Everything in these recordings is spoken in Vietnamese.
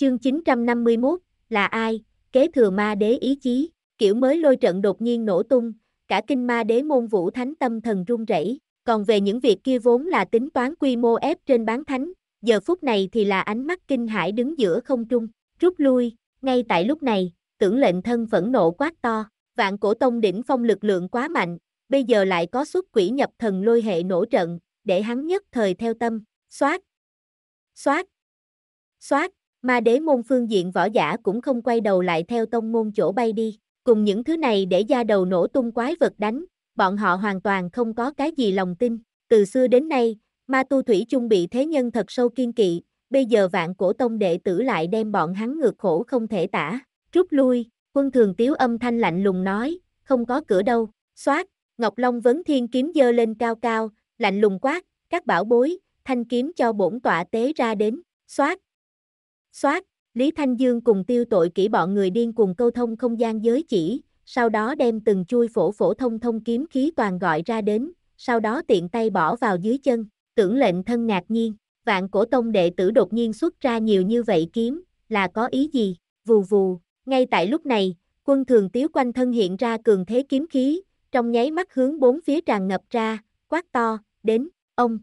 Chương 951, là ai? Kế thừa ma đế ý chí, kiểu mới lôi trận đột nhiên nổ tung, cả kinh ma đế môn vũ thánh tâm thần run rẩy. Còn về những việc kia vốn là tính toán quy mô ép trên bán thánh, giờ phút này thì là ánh mắt kinh hải đứng giữa không trung, rút lui, ngay tại lúc này, tưởng lệnh thân phẫn nộ quát to, vạn cổ tông đỉnh phong lực lượng quá mạnh, bây giờ lại có xuất quỷ nhập thần lôi hệ nổ trận, để hắn nhất thời theo tâm, xoát, xoát, xoát ma đế môn phương diện võ giả cũng không quay đầu lại theo tông môn chỗ bay đi, cùng những thứ này để ra đầu nổ tung quái vật đánh, bọn họ hoàn toàn không có cái gì lòng tin, từ xưa đến nay, ma tu thủy chung bị thế nhân thật sâu kiên kỵ, bây giờ vạn cổ tông đệ tử lại đem bọn hắn ngược khổ không thể tả, rút lui, quân thường tiếu âm thanh lạnh lùng nói, không có cửa đâu, xoát, Ngọc Long vấn thiên kiếm dơ lên cao cao, lạnh lùng quát, các bảo bối, thanh kiếm cho bổn tọa tế ra đến, xoát, Xoát, Lý Thanh Dương cùng tiêu tội kỹ bọn người điên cùng câu thông không gian giới chỉ, sau đó đem từng chui phổ phổ thông thông kiếm khí toàn gọi ra đến, sau đó tiện tay bỏ vào dưới chân, tưởng lệnh thân ngạc nhiên, vạn cổ tông đệ tử đột nhiên xuất ra nhiều như vậy kiếm, là có ý gì, vù vù, ngay tại lúc này, quân thường tiếu quanh thân hiện ra cường thế kiếm khí, trong nháy mắt hướng bốn phía tràn ngập ra, quát to, đến, ông,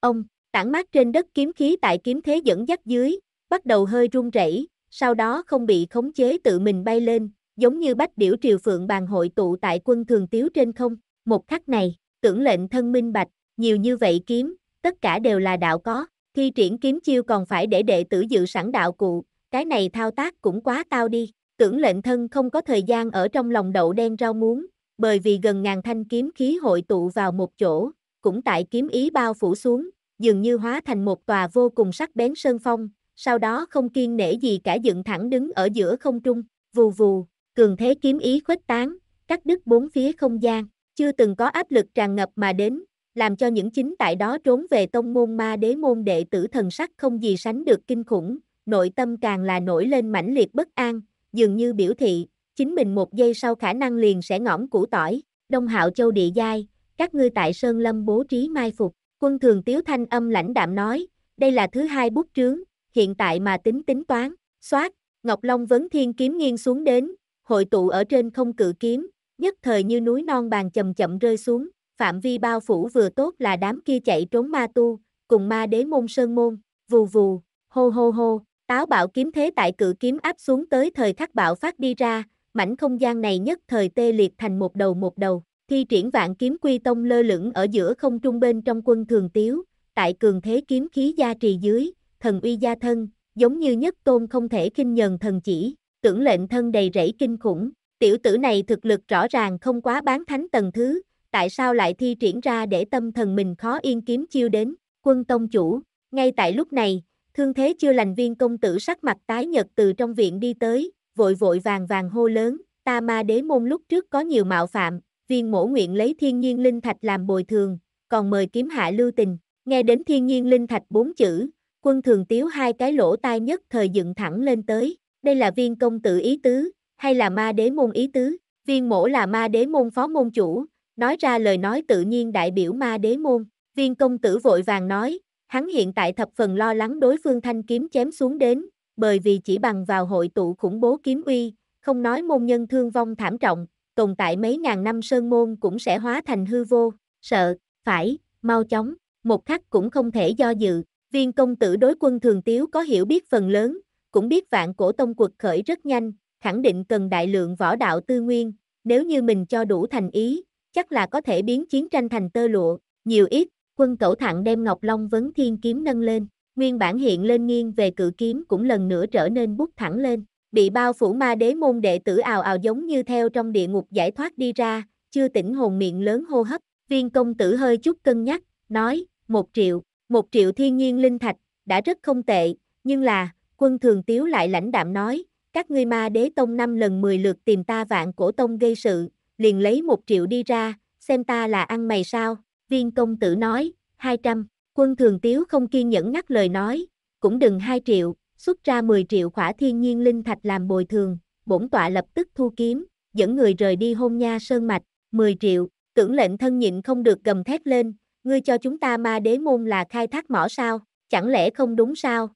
ông, tản mát trên đất kiếm khí tại kiếm thế dẫn dắt dưới, bắt đầu hơi run rẩy, sau đó không bị khống chế tự mình bay lên, giống như bách điểu triều phượng bàn hội tụ tại quân thường tiếu trên không, một khắc này, tưởng lệnh thân minh bạch, nhiều như vậy kiếm, tất cả đều là đạo có, khi triển kiếm chiêu còn phải để đệ tử dự sẵn đạo cụ, cái này thao tác cũng quá tao đi, tưởng lệnh thân không có thời gian ở trong lòng đậu đen rau muống, bởi vì gần ngàn thanh kiếm khí hội tụ vào một chỗ, cũng tại kiếm ý bao phủ xuống, dường như hóa thành một tòa vô cùng sắc bén sơn phong, sau đó không kiên nể gì cả dựng thẳng đứng ở giữa không trung, vù vù, cường thế kiếm ý khuếch tán, cắt đứt bốn phía không gian, chưa từng có áp lực tràn ngập mà đến, làm cho những chính tại đó trốn về tông môn ma đế môn đệ tử thần sắc không gì sánh được kinh khủng, nội tâm càng là nổi lên mãnh liệt bất an, dường như biểu thị, chính mình một giây sau khả năng liền sẽ ngõm củ tỏi, Đông Hạo Châu địa giai, các ngươi tại Sơn Lâm bố trí mai phục, quân thường tiếu thanh âm lãnh đạm nói, đây là thứ hai bút trướng, hiện tại mà tính tính toán, xoát, Ngọc Long vấn thiên kiếm nghiêng xuống đến, hội tụ ở trên không cự kiếm, nhất thời như núi non bàn chậm chậm rơi xuống, phạm vi bao phủ vừa tốt là đám kia chạy trốn ma tu, cùng ma đế môn sơn môn, vù vù, hô hô hô, táo bạo kiếm thế tại cự kiếm áp xuống tới thời khắc bạo phát đi ra, mảnh không gian này nhất thời tê liệt thành một đầu một đầu, thi triển vạn kiếm quy tông lơ lửng ở giữa không trung bên trong quân thường tiếu, tại cường thế kiếm khí gia trì dưới, thần uy gia thân, giống như nhất tôn không thể kinh nhờn thần chỉ, tưởng lệnh thân đầy rẫy kinh khủng, tiểu tử này thực lực rõ ràng không quá bán thánh tầng thứ, tại sao lại thi triển ra để tâm thần mình khó yên kiếm chiêu đến, quân tông chủ, ngay tại lúc này, thương thế chưa lành viên công tử sắc mặt tái nhật từ trong viện đi tới, vội vội vàng vàng hô lớn, ta ma đế môn lúc trước có nhiều mạo phạm, viên mổ nguyện lấy thiên nhiên linh thạch làm bồi thường, còn mời kiếm hạ lưu tình, nghe đến thiên nhiên linh thạch bốn chữ, Quân thường tiếu hai cái lỗ tai nhất thời dựng thẳng lên tới, đây là viên công tử ý tứ, hay là ma đế môn ý tứ, viên mổ là ma đế môn phó môn chủ, nói ra lời nói tự nhiên đại biểu ma đế môn, viên công tử vội vàng nói, hắn hiện tại thập phần lo lắng đối phương thanh kiếm chém xuống đến, bởi vì chỉ bằng vào hội tụ khủng bố kiếm uy, không nói môn nhân thương vong thảm trọng, tồn tại mấy ngàn năm sơn môn cũng sẽ hóa thành hư vô, sợ, phải, mau chóng, một khắc cũng không thể do dự, Viên công tử đối quân thường tiếu có hiểu biết phần lớn, cũng biết vạn cổ tông cuộc khởi rất nhanh, khẳng định cần đại lượng võ đạo tư nguyên, nếu như mình cho đủ thành ý, chắc là có thể biến chiến tranh thành tơ lụa, nhiều ít, quân cẩu thẳng đem Ngọc Long vấn thiên kiếm nâng lên, nguyên bản hiện lên nghiêng về cự kiếm cũng lần nữa trở nên bút thẳng lên, bị bao phủ ma đế môn đệ tử ào ào giống như theo trong địa ngục giải thoát đi ra, chưa tỉnh hồn miệng lớn hô hấp, viên công tử hơi chút cân nhắc, nói, một triệu, một triệu thiên nhiên linh thạch, đã rất không tệ, nhưng là, quân thường tiếu lại lãnh đạm nói, các ngươi ma đế tông năm lần 10 lượt tìm ta vạn cổ tông gây sự, liền lấy một triệu đi ra, xem ta là ăn mày sao, viên công tử nói, 200, quân thường tiếu không kiên nhẫn ngắt lời nói, cũng đừng 2 triệu, xuất ra 10 triệu khỏa thiên nhiên linh thạch làm bồi thường, bổn tọa lập tức thu kiếm, dẫn người rời đi hôn nha sơn mạch, 10 triệu, tưởng lệnh thân nhịn không được gầm thét lên, ngươi cho chúng ta ma đế môn là khai thác mỏ sao, chẳng lẽ không đúng sao?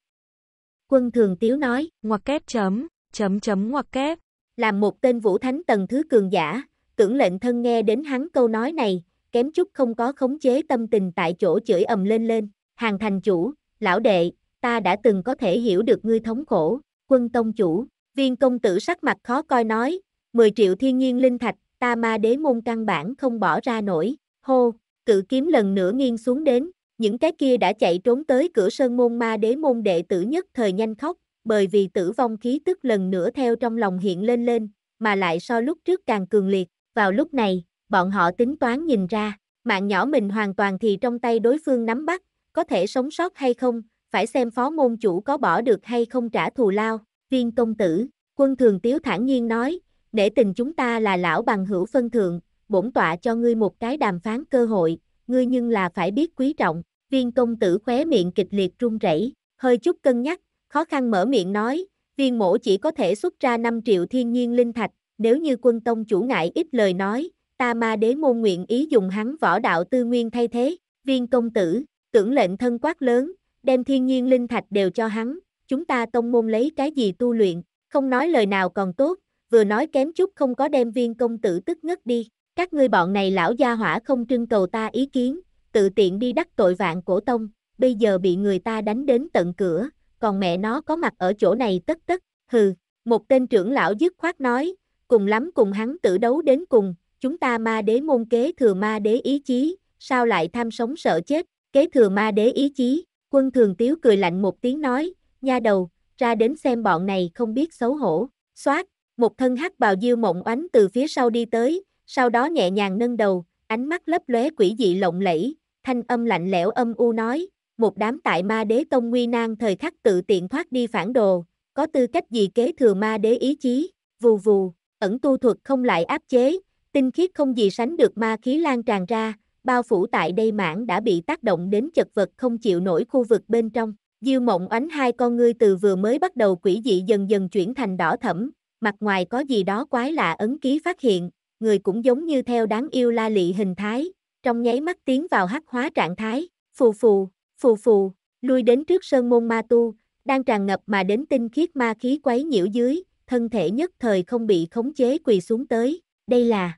Quân Thường Tiếu nói, ngoặc kép chấm, chấm chấm ngoặc kép. Làm một tên vũ thánh tầng thứ cường giả, tưởng lệnh thân nghe đến hắn câu nói này, kém chút không có khống chế tâm tình tại chỗ chửi ầm lên lên. Hàng thành chủ, lão đệ, ta đã từng có thể hiểu được ngươi thống khổ, quân tông chủ, viên công tử sắc mặt khó coi nói, 10 triệu thiên nhiên linh thạch, ta ma đế môn căn bản không bỏ ra nổi, hô, cự kiếm lần nữa nghiêng xuống đến, những cái kia đã chạy trốn tới cửa sơn môn ma đế môn đệ tử nhất thời nhanh khóc, bởi vì tử vong khí tức lần nữa theo trong lòng hiện lên lên, mà lại so lúc trước càng cường liệt, vào lúc này, bọn họ tính toán nhìn ra, mạng nhỏ mình hoàn toàn thì trong tay đối phương nắm bắt, có thể sống sót hay không, phải xem phó môn chủ có bỏ được hay không trả thù lao, viên công tử, quân thường tiếu thản nhiên nói, để tình chúng ta là lão bằng hữu phân thượng, bổn tọa cho ngươi một cái đàm phán cơ hội, ngươi nhưng là phải biết quý trọng, viên công tử khóe miệng kịch liệt run rẩy, hơi chút cân nhắc, khó khăn mở miệng nói, viên mổ chỉ có thể xuất ra 5 triệu thiên nhiên linh thạch, nếu như quân tông chủ ngại ít lời nói, ta ma đế môn nguyện ý dùng hắn võ đạo tư nguyên thay thế, viên công tử, tưởng lệnh thân quát lớn, đem thiên nhiên linh thạch đều cho hắn, chúng ta tông môn lấy cái gì tu luyện, không nói lời nào còn tốt, vừa nói kém chút không có đem viên công tử tức ngất đi. Các ngươi bọn này lão gia hỏa không trưng cầu ta ý kiến, tự tiện đi đắc tội vạn cổ tông, bây giờ bị người ta đánh đến tận cửa, còn mẹ nó có mặt ở chỗ này tất tất, hừ, một tên trưởng lão dứt khoát nói, cùng lắm cùng hắn tử đấu đến cùng, chúng ta ma đế môn kế thừa ma đế ý chí, sao lại tham sống sợ chết, kế thừa ma đế ý chí, quân thường tiếu cười lạnh một tiếng nói, nha đầu, ra đến xem bọn này không biết xấu hổ, xoát, một thân hắc bào diêu mộng oánh từ phía sau đi tới, sau đó nhẹ nhàng nâng đầu, ánh mắt lấp lóe quỷ dị lộng lẫy, thanh âm lạnh lẽo âm u nói, một đám tại ma đế tông nguy nan thời khắc tự tiện thoát đi phản đồ, có tư cách gì kế thừa ma đế ý chí, vù vù, ẩn tu thuật không lại áp chế, tinh khiết không gì sánh được ma khí lan tràn ra, bao phủ tại đây mãn đã bị tác động đến chật vật không chịu nổi khu vực bên trong. Diêu mộng ánh hai con ngươi từ vừa mới bắt đầu quỷ dị dần dần chuyển thành đỏ thẫm, mặt ngoài có gì đó quái lạ ấn ký phát hiện, người cũng giống như theo đáng yêu la lị hình thái, trong nháy mắt tiến vào hắc hóa trạng thái, phù phù, phù phù, lui đến trước sơn môn ma tu, đang tràn ngập mà đến tinh khiết ma khí quấy nhiễu dưới, thân thể nhất thời không bị khống chế quỳ xuống tới, đây là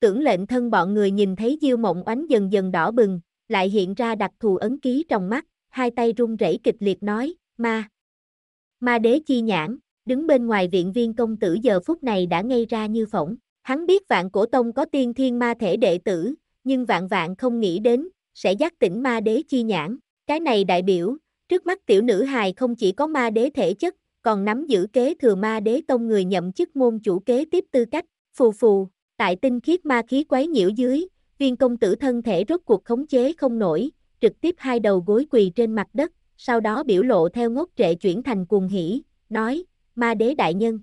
Tưởng lệnh thân bọn người nhìn thấy diêu mộng oánh dần dần đỏ bừng, lại hiện ra đặc thù ấn ký trong mắt, hai tay run rẩy kịch liệt nói, ma. Ma đế chi nhãn, đứng bên ngoài viện viên công tử giờ phút này đã ngây ra như phỏng. Hắn biết vạn cổ tông có tiên thiên ma thể đệ tử, nhưng vạn vạn không nghĩ đến, sẽ giác tỉnh ma đế chi nhãn. Cái này đại biểu, trước mắt tiểu nữ hài không chỉ có ma đế thể chất, còn nắm giữ kế thừa ma đế tông người nhậm chức môn chủ kế tiếp tư cách. Phù phù, tại tinh khiết ma khí quấy nhiễu dưới, viên công tử thân thể rốt cuộc khống chế không nổi, trực tiếp hai đầu gối quỳ trên mặt đất, sau đó biểu lộ theo ngốc trệ chuyển thành cuồng hỉ, nói, ma đế đại nhân.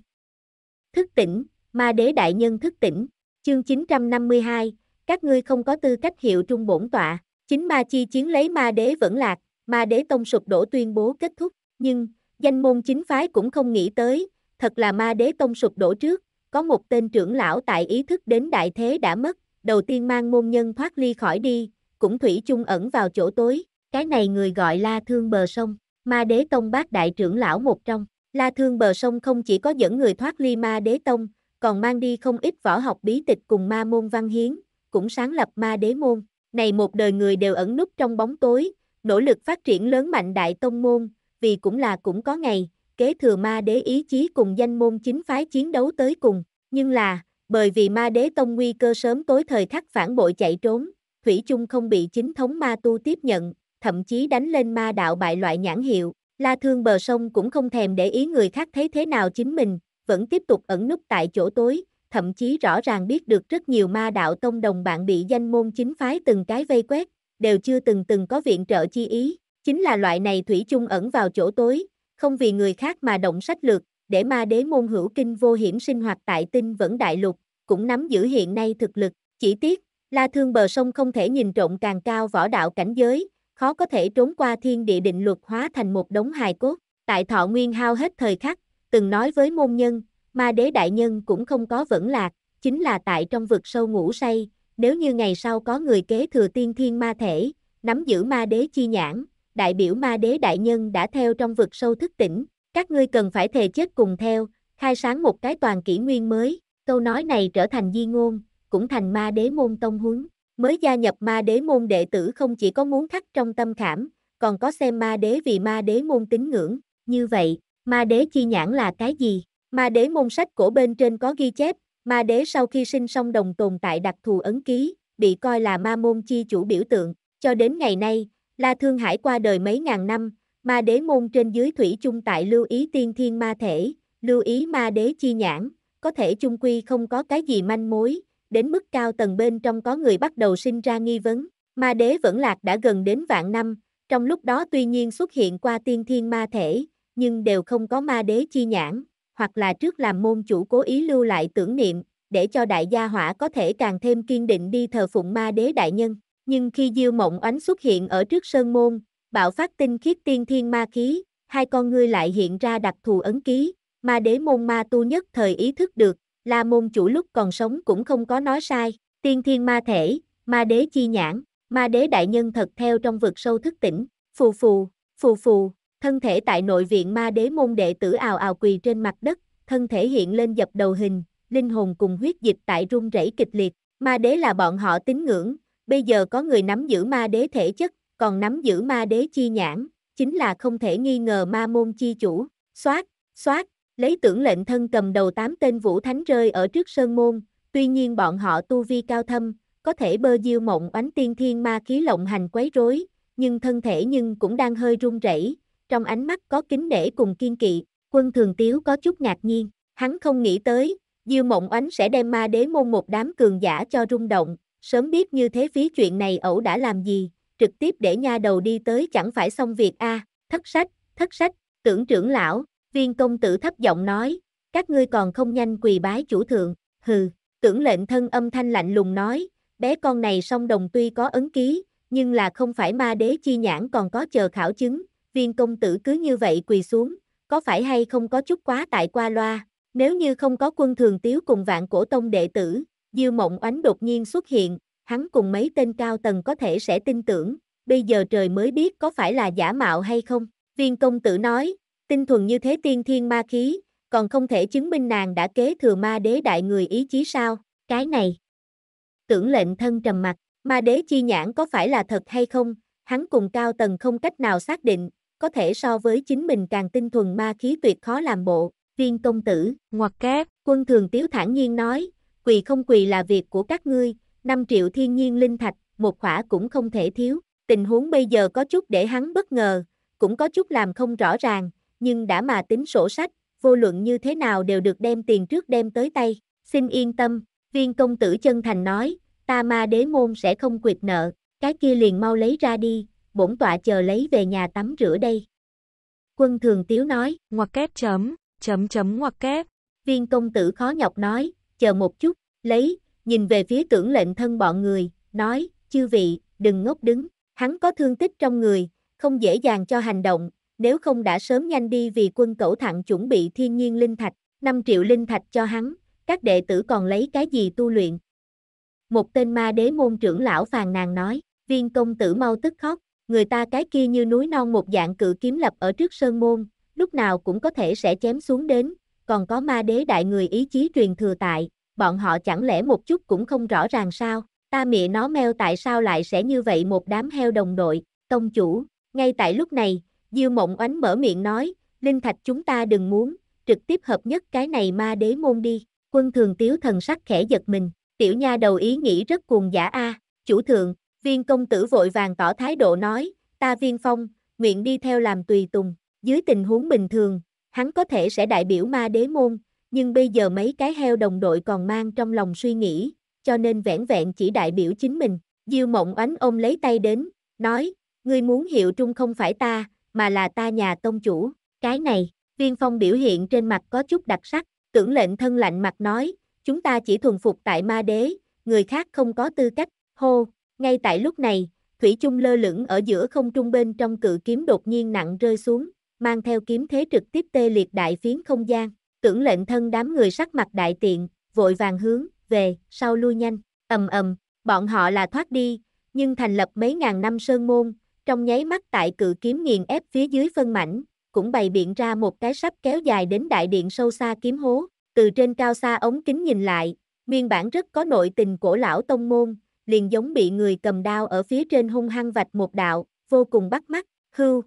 Thức tỉnh, ma đế đại nhân thức tỉnh, chương 952, các ngươi không có tư cách hiệu trung bổn tọa, chính ma chi chiến lấy ma đế vẫn lạc, ma đế tông sụp đổ tuyên bố kết thúc, nhưng, danh môn chính phái cũng không nghĩ tới, thật là ma đế tông sụp đổ trước, có một tên trưởng lão tại ý thức đến đại thế đã mất, đầu tiên mang môn nhân thoát ly khỏi đi, cũng thủy chung ẩn vào chỗ tối, cái này người gọi la thương bờ sông, ma đế tông bác đại trưởng lão một trong, la thương bờ sông không chỉ có dẫn người thoát ly ma đế tông, còn mang đi không ít võ học bí tịch cùng ma môn văn hiến, cũng sáng lập ma đế môn. Này một đời người đều ẩn núp trong bóng tối, nỗ lực phát triển lớn mạnh đại tông môn, vì cũng là cũng có ngày, kế thừa ma đế ý chí cùng danh môn chính phái chiến đấu tới cùng. Nhưng là, bởi vì ma đế tông nguy cơ sớm tối thời khắc phản bội chạy trốn, Thủy chung không bị chính thống ma tu tiếp nhận, thậm chí đánh lên ma đạo bại loại nhãn hiệu. La Thương bờ sông cũng không thèm để ý người khác thấy thế nào chính mình, vẫn tiếp tục ẩn núp tại chỗ tối, thậm chí rõ ràng biết được rất nhiều ma đạo tông đồng bạn bị danh môn chính phái từng cái vây quét, đều chưa từng từng có viện trợ chi ý, chính là loại này thủy chung ẩn vào chỗ tối, không vì người khác mà động sách lược, để ma đế môn hữu kinh vô hiểm sinh hoạt tại tinh vẫn đại lục, cũng nắm giữ hiện nay thực lực, chỉ tiếc, la thương bờ sông không thể nhìn trộn càng cao võ đạo cảnh giới, khó có thể trốn qua thiên địa định luật hóa thành một đống hài cốt, tại thọ nguyên hao hết thời khắc, từng nói với môn nhân, ma đế đại nhân cũng không có vẫn lạc, chính là tại trong vực sâu ngủ say, nếu như ngày sau có người kế thừa tiên thiên ma thể, nắm giữ ma đế chi nhãn, đại biểu ma đế đại nhân đã theo trong vực sâu thức tỉnh, các ngươi cần phải thề chết cùng theo, khai sáng một cái toàn kỷ nguyên mới, câu nói này trở thành di ngôn, cũng thành ma đế môn tông huấn. Mới gia nhập ma đế môn đệ tử không chỉ có muốn khắc trong tâm khảm, còn có xem ma đế vì ma đế môn tín ngưỡng, như vậy, Ma đế chi nhãn là cái gì? Ma đế môn sách cổ bên trên có ghi chép, ma đế sau khi sinh xong đồng tồn tại đặc thù ấn ký, bị coi là ma môn chi chủ biểu tượng. Cho đến ngày nay, La Thương Hải qua đời mấy ngàn năm, ma đế môn trên dưới thủy chung tại lưu ý tiên thiên ma thể, lưu ý ma đế chi nhãn, có thể chung quy không có cái gì manh mối, đến mức cao tầng bên trong có người bắt đầu sinh ra nghi vấn. Ma đế vẫn lạc đã gần đến vạn năm, trong lúc đó tuy nhiên xuất hiện qua tiên thiên ma thể, nhưng đều không có ma đế chi nhãn, hoặc là trước làm môn chủ cố ý lưu lại tưởng niệm, để cho đại gia hỏa có thể càng thêm kiên định đi thờ phụng ma đế đại nhân. Nhưng khi Diêu Mộng Oánh xuất hiện ở trước sơn môn, bạo phát tinh khiết tiên thiên ma khí, hai con ngươi lại hiện ra đặc thù ấn ký, ma đế môn ma tu nhất thời ý thức được, là môn chủ lúc còn sống cũng không có nói sai, tiên thiên ma thể, ma đế chi nhãn, ma đế đại nhân thật theo trong vực sâu thức tỉnh, phù phù, phù phù, Thân thể tại nội viện ma đế môn đệ tử ào ào quỳ trên mặt đất, thân thể hiện lên dập đầu hình, linh hồn cùng huyết dịch tại rung rẩy kịch liệt. Ma đế là bọn họ tín ngưỡng, bây giờ có người nắm giữ ma đế thể chất, còn nắm giữ ma đế chi nhãn, chính là không thể nghi ngờ ma môn chi chủ. Xoát, xoát, lấy tưởng lệnh thân cầm đầu tám tên vũ thánh rơi ở trước sơn môn, tuy nhiên bọn họ tu vi cao thâm, có thể bơ diêu mộng oánh tiên thiên ma khí lộng hành quấy rối, nhưng thân thể nhưng cũng đang hơi run rẩy, trong ánh mắt có kính nể cùng kiên kỵ, quân thường tiếu có chút ngạc nhiên, hắn không nghĩ tới, Diêu Mộng Oánh sẽ đem ma đế môn một đám cường giả cho rung động, sớm biết như thế phí chuyện này ẩu đã làm gì, trực tiếp để nha đầu đi tới chẳng phải xong việc a thất sách, thất sách, tưởng trưởng lão, viên công tử thấp giọng nói, các ngươi còn không nhanh quỳ bái chủ thượng, hừ, tưởng lệnh thân âm thanh lạnh lùng nói, bé con này song đồng tuy có ấn ký, nhưng là không phải ma đế chi nhãn còn có chờ khảo chứng, viên công tử cứ như vậy quỳ xuống, có phải hay không có chút quá tại qua loa, nếu như không có quân thường tiếu cùng vạn cổ tông đệ tử, Diêu Mộng Oánh đột nhiên xuất hiện, hắn cùng mấy tên cao tầng có thể sẽ tin tưởng, bây giờ trời mới biết có phải là giả mạo hay không. Viên công tử nói, tinh thuần như thế tiên thiên ma khí, còn không thể chứng minh nàng đã kế thừa ma đế đại người ý chí sao, cái này. Tưởng lệnh thân trầm mặt, ma đế chi nhãn có phải là thật hay không, hắn cùng cao tầng không cách nào xác định, có thể so với chính mình càng tinh thuần ma khí tuyệt khó làm bộ, viên công tử, ngoặc kép, quân thường tiếu thản nhiên nói, quỳ không quỳ là việc của các ngươi, 5 triệu thiên nhiên linh thạch, một khỏa cũng không thể thiếu, tình huống bây giờ có chút để hắn bất ngờ, cũng có chút làm không rõ ràng, nhưng đã mà tính sổ sách, vô luận như thế nào đều được đem tiền trước đem tới tay, xin yên tâm, viên công tử chân thành nói, ta ma đế môn sẽ không quyệt nợ, cái kia liền mau lấy ra đi, bổn tọa chờ lấy về nhà tắm rửa đây. Quân thường tiếu nói, ngoặc kép chấm, chấm chấm ngoặc kép. Viên công tử khó nhọc nói, chờ một chút, lấy, nhìn về phía tưởng lệnh thân bọn người, nói, chư vị, đừng ngốc đứng, hắn có thương tích trong người, không dễ dàng cho hành động, nếu không đã sớm nhanh đi vì quân cẩu thẳng chuẩn bị thiên nhiên linh thạch, 5 triệu linh thạch cho hắn, các đệ tử còn lấy cái gì tu luyện. Một tên ma đế môn trưởng lão phàn nàn nói, viên công tử mau tức khóc, người ta cái kia như núi non một dạng cự kiếm lập ở trước sơn môn, lúc nào cũng có thể sẽ chém xuống đến, còn có ma đế đại người ý chí truyền thừa tại, bọn họ chẳng lẽ một chút cũng không rõ ràng sao, ta mẹ nó meo tại sao lại sẽ như vậy một đám heo đồng đội, tông chủ, ngay tại lúc này, Diêu Mộng Oánh mở miệng nói, Linh Thạch chúng ta đừng muốn, trực tiếp hợp nhất cái này ma đế môn đi, quân thường tiếu thần sắc khẽ giật mình, tiểu nha đầu ý nghĩ rất cuồng giả a chủ thượng, Viên công tử vội vàng tỏ thái độ nói, ta viên phong, nguyện đi theo làm tùy tùng, dưới tình huống bình thường, hắn có thể sẽ đại biểu ma đế môn, nhưng bây giờ mấy cái heo đồng đội còn mang trong lòng suy nghĩ, cho nên vẻn vẹn chỉ đại biểu chính mình. Diêu mộng oánh ôm lấy tay đến, nói, ngươi muốn hiệu trung không phải ta, mà là ta nhà tông chủ, cái này, viên phong biểu hiện trên mặt có chút đặc sắc, tưởng lệnh thân lạnh mặt nói, chúng ta chỉ thuần phục tại ma đế, người khác không có tư cách, hô, ngay tại lúc này, Thủy trung lơ lửng ở giữa không trung bên trong cự kiếm đột nhiên nặng rơi xuống, mang theo kiếm thế trực tiếp tê liệt đại phiến không gian. Tưởng lệnh thân đám người sắc mặt đại tiện, vội vàng hướng, về, sau lui nhanh, ầm ầm, bọn họ là thoát đi, nhưng thành lập mấy ngàn năm sơn môn, trong nháy mắt tại cự kiếm nghiền ép phía dưới phân mảnh, cũng bày biện ra một cái sắp kéo dài đến đại điện sâu xa kiếm hố, từ trên cao xa ống kính nhìn lại, nguyên bản rất có nội tình cổ lão tông môn, liền giống bị người cầm đao ở phía trên hung hăng vạch một đạo, vô cùng bắt mắt, Hư,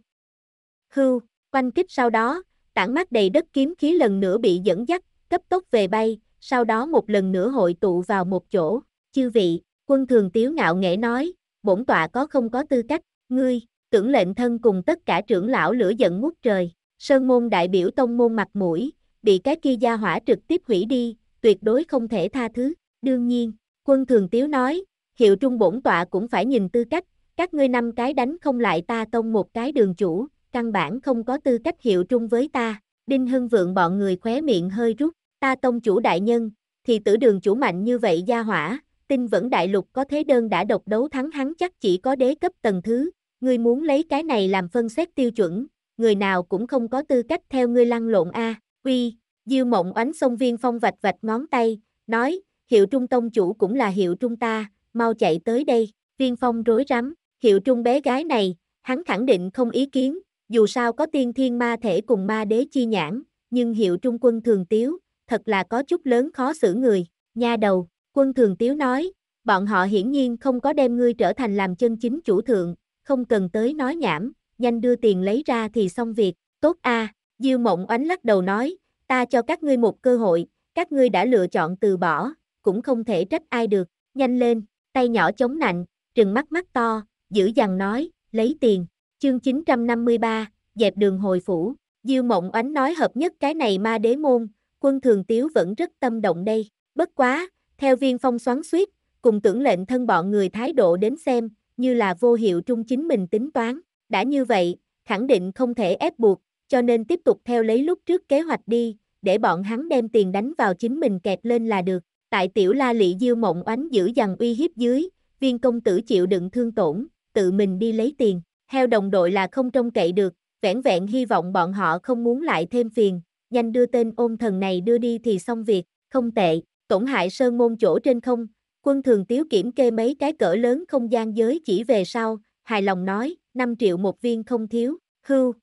hư, quanh kích sau đó, tảng mắt đầy đất kiếm khí lần nữa bị dẫn dắt, cấp tốc về bay, sau đó một lần nữa hội tụ vào một chỗ, chư vị, quân thường tiếu ngạo nghệ nói, bổn tọa có không có tư cách, ngươi, tưởng lệnh thân cùng tất cả trưởng lão lửa giận ngút trời, sơn môn đại biểu tông môn mặt mũi, bị cái kia gia hỏa trực tiếp hủy đi, tuyệt đối không thể tha thứ, đương nhiên, quân thường tiếu nói, hiệu trung bổn tọa cũng phải nhìn tư cách, các ngươi năm cái đánh không lại ta tông một cái đường chủ, căn bản không có tư cách hiệu trung với ta. Đinh Hưng Vượng bọn người khóe miệng hơi rút, ta tông chủ đại nhân, thì tử đường chủ mạnh như vậy gia hỏa, tin vẫn đại lục có thế đơn đã độc đấu thắng hắn chắc chỉ có đế cấp tầng thứ, ngươi muốn lấy cái này làm phân xét tiêu chuẩn, người nào cũng không có tư cách theo ngươi lăn lộn a. À. Uy, Diêu Mộng oánh sông viên phong vạch vạch ngón tay, nói, hiệu trung tông chủ cũng là hiệu trung ta, mau chạy tới đây, viên phong rối rắm, hiệu trung bé gái này, hắn khẳng định không ý kiến, dù sao có tiên thiên ma thể cùng ma đế chi nhãn, nhưng hiệu trung quân thường tiếu, thật là có chút lớn khó xử người, nha đầu, quân thường tiếu nói, bọn họ hiển nhiên không có đem ngươi trở thành làm chân chính chủ thượng, không cần tới nói nhảm, nhanh đưa tiền lấy ra thì xong việc, tốt a Diêu Mộng Oánh lắc đầu nói, ta cho các ngươi một cơ hội, các ngươi đã lựa chọn từ bỏ, cũng không thể trách ai được, nhanh lên, tay nhỏ chống nạnh, trừng mắt mắt to, giữ dằn nói, lấy tiền, chương 953, dẹp đường hồi phủ, Diêu Mộng Oánh nói hợp nhất cái này ma đế môn, quân thường tiếu vẫn rất tâm động đây, bất quá, theo viên phong xoắn suýt, cùng tưởng lệnh thân bọn người thái độ đến xem, như là vô hiệu trung chính mình tính toán, đã như vậy, khẳng định không thể ép buộc, cho nên tiếp tục theo lấy lúc trước kế hoạch đi, để bọn hắn đem tiền đánh vào chính mình kẹt lên là được, Tại tiểu la lị diêu mộng oánh giữ dằn uy hiếp dưới, viên công tử chịu đựng thương tổn, tự mình đi lấy tiền. Heo đồng đội là không trông cậy được, vẻn vẹn hy vọng bọn họ không muốn lại thêm phiền, nhanh đưa tên ôn thần này đưa đi thì xong việc, không tệ, tổn hại sơn môn chỗ trên không, quân thường tiếu kiểm kê mấy cái cỡ lớn không gian giới chỉ về sau, hài lòng nói, 5 triệu một viên không thiếu, hưu,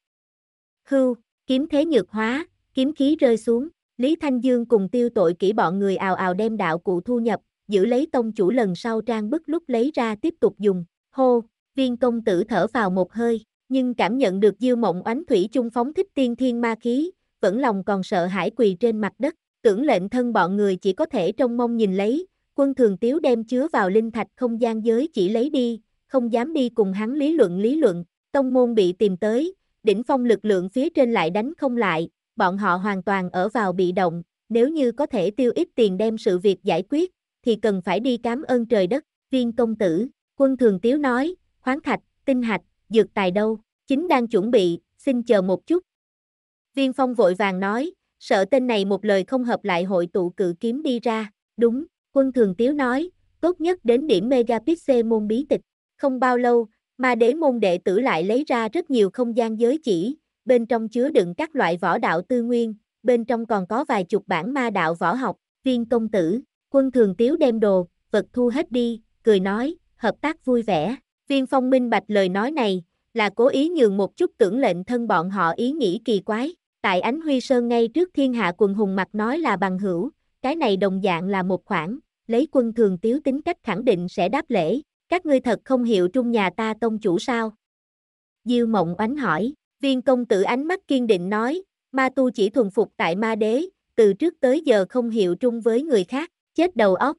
hưu, kiếm thế nhược hóa, kiếm khí rơi xuống, Lý Thanh Dương cùng tiêu tội kỹ bọn người ào ào đem đạo cụ thu nhập, giữ lấy tông chủ lần sau trang bức lúc lấy ra tiếp tục dùng. Hô, viên công tử thở vào một hơi, nhưng cảm nhận được diêu mộng oánh thủy chung phóng thích tiên thiên ma khí, vẫn lòng còn sợ hãi quỳ trên mặt đất. Tưởng lệnh thân bọn người chỉ có thể trông mong nhìn lấy, quân thường tiếu đem chứa vào linh thạch không gian giới chỉ lấy đi, không dám đi cùng hắn lý luận lý luận, tông môn bị tìm tới, đỉnh phong lực lượng phía trên lại đánh không lại, bọn họ hoàn toàn ở vào bị động, nếu như có thể tiêu ít tiền đem sự việc giải quyết, thì cần phải đi cám ơn trời đất, viên công tử, quân thường tiếu nói, khoáng thạch, tinh hạch, dược tài đâu, chính đang chuẩn bị, xin chờ một chút. Viên phong vội vàng nói, sợ tên này một lời không hợp lại hội tụ cự kiếm đi ra, đúng, quân thường tiếu nói, tốt nhất đến điểm megapixel môn bí tịch, không bao lâu, mà đế môn đệ tử lại lấy ra rất nhiều không gian giới chỉ, bên trong chứa đựng các loại võ đạo tư nguyên, bên trong còn có vài chục bản ma đạo võ học, viên công tử, quân thường tiếu đem đồ, vật thu hết đi, cười nói, hợp tác vui vẻ. Viên phong minh bạch lời nói này, là cố ý nhường một chút tưởng lệnh thân bọn họ ý nghĩ kỳ quái. Tại Ánh Huy Sơn ngay trước thiên hạ quần hùng mặt nói là bằng hữu, cái này đồng dạng là một khoản, lấy quân thường tiếu tính cách khẳng định sẽ đáp lễ, các ngươi thật không hiểu trung nhà ta tông chủ sao? Diêu mộng ánh hỏi, Viên công tử ánh mắt kiên định nói, ma tu chỉ thuần phục tại ma đế, từ trước tới giờ không hiệu trung với người khác, chết đầu óc.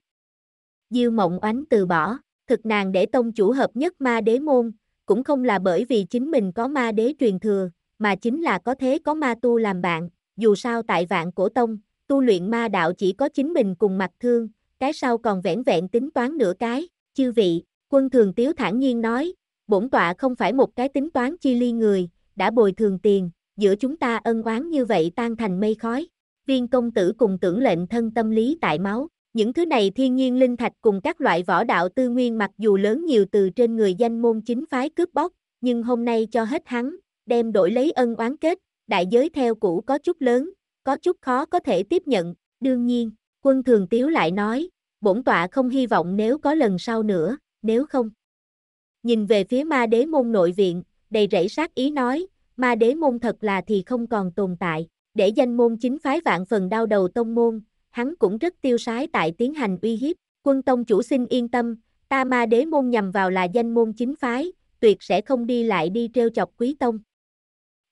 Diêu mộng oánh từ bỏ, thực nàng để tông chủ hợp nhất ma đế môn, cũng không là bởi vì chính mình có ma đế truyền thừa, mà chính là có thế có ma tu làm bạn, dù sao tại vạn cổ tông, tu luyện ma đạo chỉ có chính mình cùng mặt thương, cái sau còn vẻn vẹn tính toán nửa cái, chư vị, quân thường tiếu thản nhiên nói, bổn tọa không phải một cái tính toán chi ly người, đã bồi thường tiền, giữa chúng ta ân oán như vậy tan thành mây khói. Viên công tử cùng tưởng lệnh thân tâm lý tại máu, những thứ này thiên nhiên linh thạch cùng các loại võ đạo tư nguyên mặc dù lớn nhiều từ trên người danh môn chính phái cướp bóc, nhưng hôm nay cho hết hắn, đem đổi lấy ân oán kết, đại giới theo cũ có chút lớn, có chút khó có thể tiếp nhận, đương nhiên, quân thường tiếu lại nói, bổn tọa không hy vọng nếu có lần sau nữa, nếu không. Nhìn về phía ma đế môn nội viện, đầy rẫy sát ý nói, ma đế môn thật là thì không còn tồn tại, để danh môn chính phái vạn phần đau đầu tông môn, hắn cũng rất tiêu sái tại tiến hành uy hiếp, quân tông chủ xin yên tâm, ta ma đế môn nhằm vào là danh môn chính phái, tuyệt sẽ không đi lại đi treo chọc quý tông.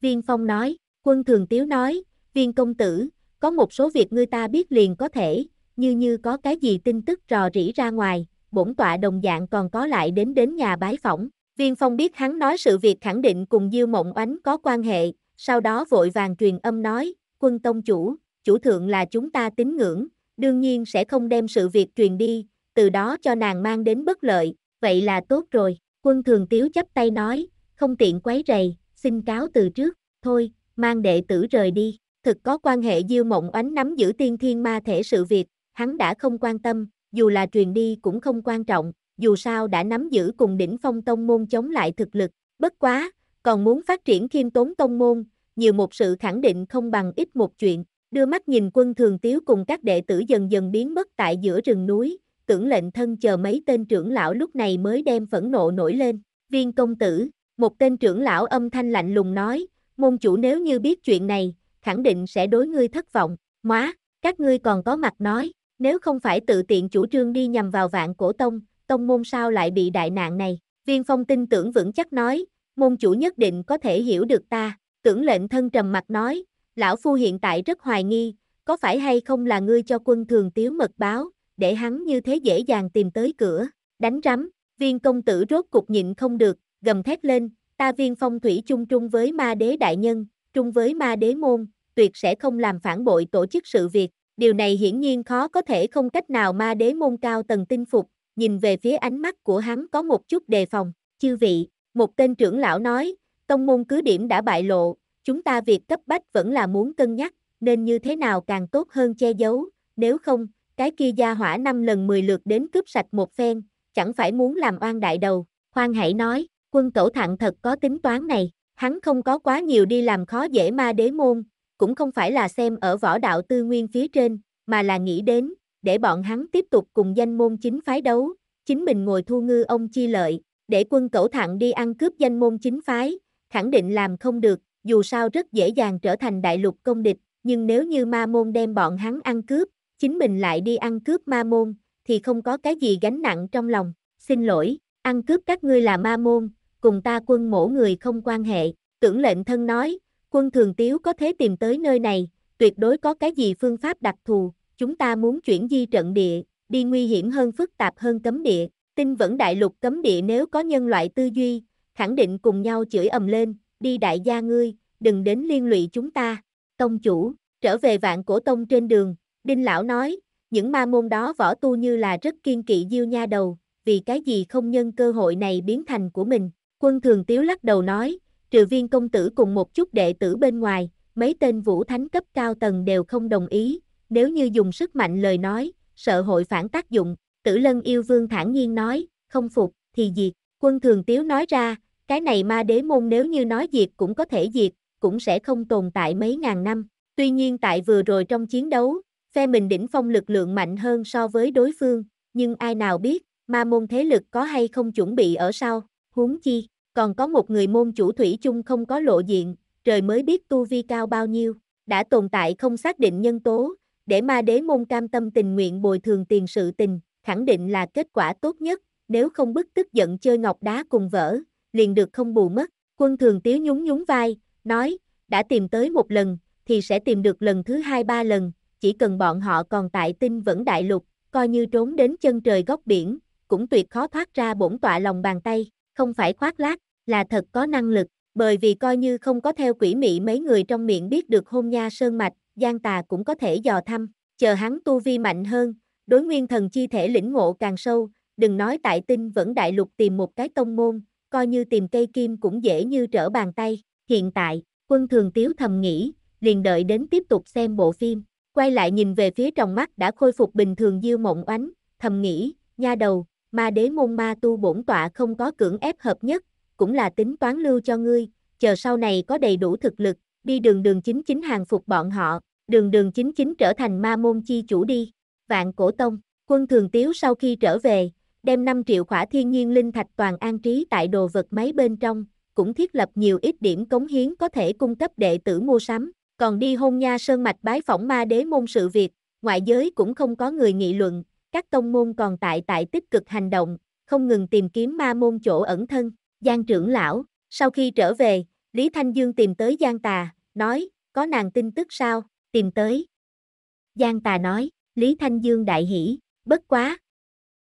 Viên Phong nói, quân thường tiếu nói, viên công tử, có một số việc ngươi ta biết liền có thể, như như có cái gì tin tức rò rỉ ra ngoài, bổn tọa đồng dạng còn có lại đến đến nhà bái phỏng. Viên Phong biết hắn nói sự việc khẳng định cùng Diêu Mộng Oánh có quan hệ, sau đó vội vàng truyền âm nói, quân tông chủ, chủ thượng là chúng ta tín ngưỡng, đương nhiên sẽ không đem sự việc truyền đi, từ đó cho nàng mang đến bất lợi, vậy là tốt rồi. Quân thường tiếu chấp tay nói, không tiện quấy rầy, xin cáo từ trước, thôi, mang đệ tử rời đi. Thực có quan hệ Diêu Mộng Oánh nắm giữ tiên thiên ma thể sự việc, hắn đã không quan tâm, dù là truyền đi cũng không quan trọng, dù sao đã nắm giữ cùng đỉnh phong tông môn chống lại thực lực, bất quá, còn muốn phát triển khiêm tốn tông môn, nhiều một sự khẳng định không bằng ít một chuyện, đưa mắt nhìn quân thường tiếu cùng các đệ tử dần dần biến mất tại giữa rừng núi, tưởng lệnh thân chờ mấy tên trưởng lão lúc này mới đem phẫn nộ nổi lên, viên công tử, một tên trưởng lão âm thanh lạnh lùng nói, môn chủ nếu như biết chuyện này, khẳng định sẽ đối ngươi thất vọng, móa, các ngươi còn có mặt nói, nếu không phải tự tiện chủ trương đi nhằm vào vạn cổ tông, tông môn sao lại bị đại nạn này. Viên phong tin tưởng vững chắc nói, môn chủ nhất định có thể hiểu được ta. Tưởng lệnh thân trầm mặt nói, lão phu hiện tại rất hoài nghi, có phải hay không là ngươi cho quân thường tiếu mật báo, để hắn như thế dễ dàng tìm tới cửa, đánh rắm, viên công tử rốt cục nhịn không được, gầm thét lên, ta viên phong thủy chung trung với ma đế đại nhân, trung với ma đế môn, tuyệt sẽ không làm phản bội tổ chức sự việc, điều này hiển nhiên khó có thể không cách nào ma đế môn cao tầng tin phục, nhìn về phía ánh mắt của hắn có một chút đề phòng, chư vị, một tên trưởng lão nói, tông môn cứ điểm đã bại lộ, chúng ta việc cấp bách vẫn là muốn cân nhắc, nên như thế nào càng tốt hơn che giấu, nếu không, cái kia gia hỏa năm lần 10 lượt đến cướp sạch một phen, chẳng phải muốn làm oan đại đầu, khoan hãy nói, quân tổ thặng thật có tính toán này, hắn không có quá nhiều đi làm khó dễ ma đế môn, cũng không phải là xem ở võ đạo tư nguyên phía trên, mà là nghĩ đến, để bọn hắn tiếp tục cùng danh môn chính phái đấu, chính mình ngồi thu ngư ông chi lợi, để quân cẩu thẳng đi ăn cướp danh môn chính phái, khẳng định làm không được, dù sao rất dễ dàng trở thành đại lục công địch, nhưng nếu như ma môn đem bọn hắn ăn cướp, chính mình lại đi ăn cướp ma môn, thì không có cái gì gánh nặng trong lòng, xin lỗi, ăn cướp các ngươi là ma môn, cùng ta quân mổ người không quan hệ, tưởng lệnh thân nói, quân thường tiếu có thế tìm tới nơi này, tuyệt đối có cái gì phương pháp đặc thù, chúng ta muốn chuyển di trận địa, đi nguy hiểm hơn phức tạp hơn cấm địa, tin vẫn đại lục cấm địa nếu có nhân loại tư duy, khẳng định cùng nhau chửi ầm lên, đi đại gia ngươi, đừng đến liên lụy chúng ta, tông chủ, trở về vạn cổ tông trên đường, đinh lão nói, những ma môn đó võ tu như là rất kiên kỵ diêu nha đầu, vì cái gì không nhân cơ hội này biến thành của mình, quân thường tiếu lắc đầu nói, trừ viên công tử cùng một chút đệ tử bên ngoài, mấy tên vũ thánh cấp cao tầng đều không đồng ý, nếu như dùng sức mạnh lời nói, sợ hội phản tác dụng, tử lân yêu vương thản nhiên nói, không phục, thì diệt, quân thường tiếu nói ra, cái này ma đế môn nếu như nói diệt cũng có thể diệt, cũng sẽ không tồn tại mấy ngàn năm, tuy nhiên tại vừa rồi trong chiến đấu, phe mình đỉnh phong lực lượng mạnh hơn so với đối phương, nhưng ai nào biết, ma môn thế lực có hay không chuẩn bị ở sau, huống chi, còn có một người môn chủ thủy chung không có lộ diện, trời mới biết tu vi cao bao nhiêu, đã tồn tại không xác định nhân tố, để ma đế môn cam tâm tình nguyện bồi thường tiền sự tình, khẳng định là kết quả tốt nhất, nếu không bức tức giận chơi ngọc đá cùng vỡ, liền được không bù mất. Quân thường tiếu nhún nhún vai, nói, đã tìm tới một lần, thì sẽ tìm được lần thứ hai ba lần, chỉ cần bọn họ còn tại tinh vẫn đại lục, coi như trốn đến chân trời góc biển, cũng tuyệt khó thoát ra bổn tọa lòng bàn tay, không phải khoác lác, là thật có năng lực, bởi vì coi như không có theo quỷ mị mấy người trong miệng biết được hôn nha sơn mạch, Giang Tà cũng có thể dò thăm, chờ hắn tu vi mạnh hơn, đối nguyên thần chi thể lĩnh ngộ càng sâu, đừng nói tại tinh vẫn đại lục tìm một cái tông môn, coi như tìm cây kim cũng dễ như trở bàn tay. Hiện tại, quân thường tiếu thầm nghĩ, liền đợi đến tiếp tục xem bộ phim, quay lại nhìn về phía trong mắt đã khôi phục bình thường diêu mộng oánh, thầm nghĩ, nha đầu, ma đế môn ma tu bổn tọa không có cưỡng ép hợp nhất, cũng là tính toán lưu cho ngươi, chờ sau này có đầy đủ thực lực, đi đường đường chính chính hàng phục bọn họ, đường đường chính chính trở thành ma môn chi chủ đi. Vạn cổ tông, quân thường tiếu sau khi trở về, đem 5 triệu khỏa thiên nhiên linh thạch toàn an trí tại đồ vật máy bên trong, cũng thiết lập nhiều ít điểm cống hiến có thể cung cấp đệ tử mua sắm, còn đi hôn nha sơn mạch bái phỏng ma đế môn sự việc, ngoại giới cũng không có người nghị luận, các tông môn còn tại tại tích cực hành động, không ngừng tìm kiếm ma môn chỗ ẩn thân, Giang trưởng lão, sau khi trở về, Lý Thanh Dương tìm tới Giang Tà, nói, có nàng tin tức sao, tìm tới. Giang Tà nói, Lý Thanh Dương đại hỷ, bất quá.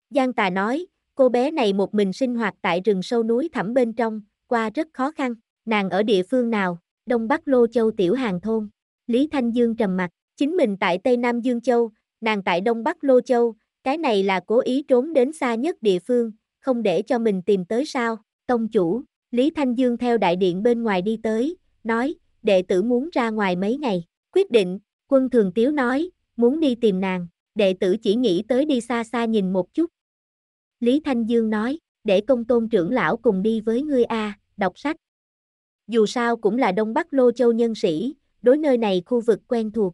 Giang Tà nói, cô bé này một mình sinh hoạt tại rừng sâu núi thẳm bên trong, qua rất khó khăn, nàng ở địa phương nào, Đông Bắc Lô Châu Tiểu Hàng Thôn. Lý Thanh Dương trầm mặt, chính mình tại Tây Nam Dương Châu, nàng tại Đông Bắc Lô Châu, cái này là cố ý trốn đến xa nhất địa phương, không để cho mình tìm tới sao, tông chủ, Lý Thanh Dương theo đại điện bên ngoài đi tới, nói, đệ tử muốn ra ngoài mấy ngày. Quyết định, quân thường tiếu nói, muốn đi tìm nàng, đệ tử chỉ nghĩ tới đi xa xa nhìn một chút. Lý Thanh Dương nói, để công tôn trưởng lão cùng đi với ngươi A, à, đọc sách. Dù sao cũng là Đông Bắc Lô Châu nhân sĩ, đối nơi này khu vực quen thuộc.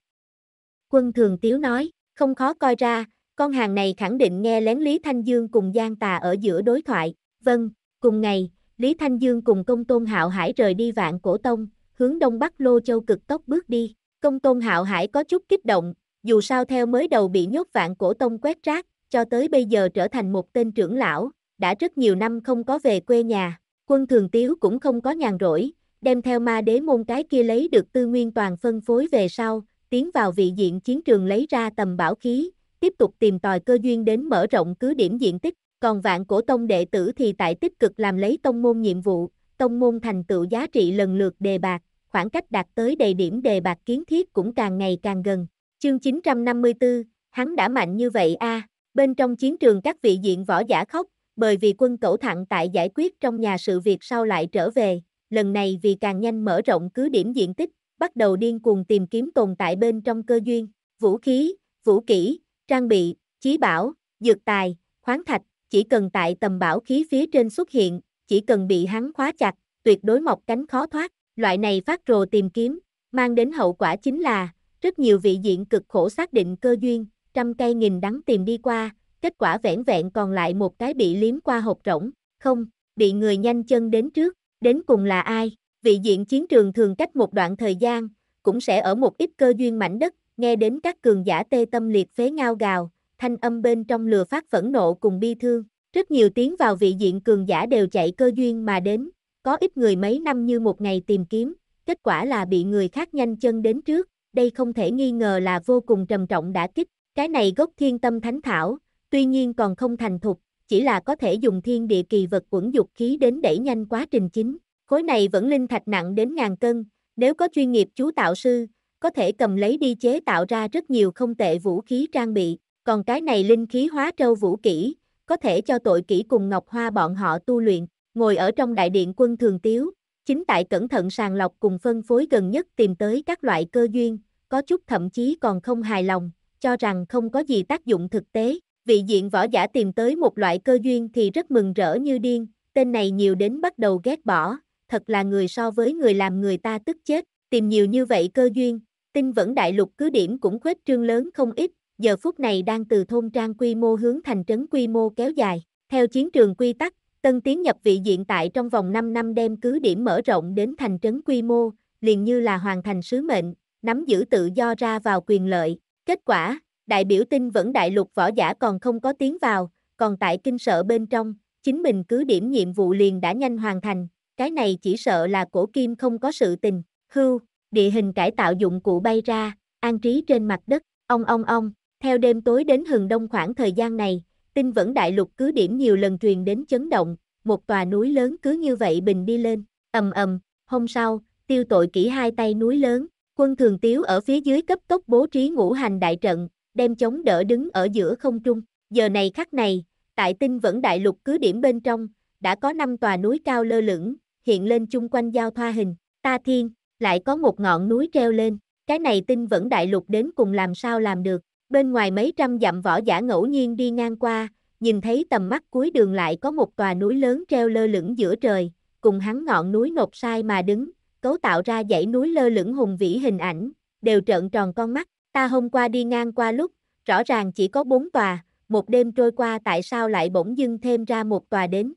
Quân thường tiếu nói, không khó coi ra, con hàng này khẳng định nghe lén Lý Thanh Dương cùng Giang Tà ở giữa đối thoại, vâng, cùng ngày, Lý Thanh Dương cùng công tôn hạo hải rời đi vạn cổ tông, hướng đông bắc Lô Châu cực tốc bước đi. Công tôn hạo hải có chút kích động, dù sao theo mới đầu bị nhốt vạn cổ tông quét rác, cho tới bây giờ trở thành một tên trưởng lão, đã rất nhiều năm không có về quê nhà. Quân thường tiếu cũng không có nhàn rỗi, đem theo ma đế môn cái kia lấy được tư nguyên toàn phân phối về sau, tiến vào vị diện chiến trường lấy ra tầm bảo khí, tiếp tục tìm tòi cơ duyên đến mở rộng cứ điểm diện tích. Còn vạn cổ tông đệ tử thì tại tích cực làm lấy tông môn nhiệm vụ, tông môn thành tựu giá trị lần lượt đề bạc, khoảng cách đạt tới đề điểm đề bạc kiến thiết cũng càng ngày càng gần. Chương 954, hắn đã mạnh như vậy a. À. Bên trong chiến trường các vị diện võ giả khóc, bởi vì quân cẩu thẳng tại giải quyết trong nhà sự việc sau lại trở về, lần này vì càng nhanh mở rộng cứ điểm diện tích, bắt đầu điên cuồng tìm kiếm tồn tại bên trong cơ duyên, vũ khí, vũ kỹ, trang bị, chí bảo, dược tài, khoáng thạch, chỉ cần tại tầm bảo khí phía trên xuất hiện, chỉ cần bị hắn khóa chặt, tuyệt đối mọc cánh khó thoát, loại này phát rồ tìm kiếm, mang đến hậu quả chính là, rất nhiều vị diện cực khổ xác định cơ duyên, trăm cây nghìn đắng tìm đi qua, kết quả vẻn vẹn còn lại một cái bị liếm qua hộp rỗng, không, bị người nhanh chân đến trước, đến cùng là ai, vị diện chiến trường thường cách một đoạn thời gian, cũng sẽ ở một ít cơ duyên mảnh đất, nghe đến các cường giả tê tâm liệt phế ngao gào, thanh âm bên trong lừa phát phẫn nộ cùng bi thương. Rất nhiều tiếng vào vị diện cường giả đều chạy cơ duyên mà đến, có ít người mấy năm như một ngày tìm kiếm, kết quả là bị người khác nhanh chân đến trước, đây không thể nghi ngờ là vô cùng trầm trọng đã kích. Cái này gốc thiên tâm thánh thảo, tuy nhiên còn không thành thục, chỉ là có thể dùng thiên địa kỳ vật quẩn dục khí đến đẩy nhanh quá trình chính. Khối này vẫn linh thạch nặng đến ngàn cân, nếu có chuyên nghiệp chú tạo sư, có thể cầm lấy đi chế tạo ra rất nhiều không tệ vũ khí trang bị. Còn cái này linh khí hóa trâu vũ kỹ, có thể cho tội kỹ cùng Ngọc Hoa bọn họ tu luyện, ngồi ở trong đại điện quân thường tiếu, chính tại cẩn thận sàng lọc cùng phân phối gần nhất tìm tới các loại cơ duyên, có chút thậm chí còn không hài lòng, cho rằng không có gì tác dụng thực tế. Vị diện võ giả tìm tới một loại cơ duyên thì rất mừng rỡ như điên, tên này nhiều đến bắt đầu ghét bỏ, thật là người so với người làm người ta tức chết, tìm nhiều như vậy cơ duyên, tinh vẫn đại lục cứ điểm cũng khuếch trương lớn không ít, giờ phút này đang từ thôn trang quy mô hướng thành trấn quy mô kéo dài. Theo chiến trường quy tắc, tân tiến nhập vị diện tại trong vòng 5 năm đem cứ điểm mở rộng đến thành trấn quy mô, liền như là hoàn thành sứ mệnh, nắm giữ tự do ra vào quyền lợi. Kết quả, đại biểu tinh vẫn đại lục võ giả còn không có tiến vào, còn tại kinh sợ bên trong, chính mình cứ điểm nhiệm vụ liền đã nhanh hoàn thành, cái này chỉ sợ là cổ kim không có sự tình, hưu, địa hình cải tạo dụng cụ bay ra, an trí trên mặt đất, ong ong ong, theo đêm tối đến hừng đông khoảng thời gian này, tinh vẫn đại lục cứ điểm nhiều lần truyền đến chấn động, một tòa núi lớn cứ như vậy bình đi lên, ầm ầm, hôm sau, tiêu tội kỹ hai tay núi lớn, quân thường tiếu ở phía dưới cấp tốc bố trí ngũ hành đại trận, đem chống đỡ đứng ở giữa không trung, giờ này khắc này, tại tinh vẫn đại lục cứ điểm bên trong, đã có năm tòa núi cao lơ lửng, hiện lên chung quanh giao thoa hình, ta thiên, lại có một ngọn núi treo lên, cái này tinh vẫn đại lục đến cùng làm sao làm được, Bên ngoài mấy trăm dặm võ giả ngẫu nhiên đi ngang qua, nhìn thấy tầm mắt cuối đường lại có một tòa núi lớn treo lơ lửng giữa trời, cùng hắn ngọn núi nộp sai mà đứng, cấu tạo ra dãy núi lơ lửng hùng vĩ hình ảnh, đều trợn tròn con mắt, ta hôm qua đi ngang qua lúc, rõ ràng chỉ có bốn tòa, một đêm trôi qua tại sao lại bỗng dưng thêm ra một tòa đến.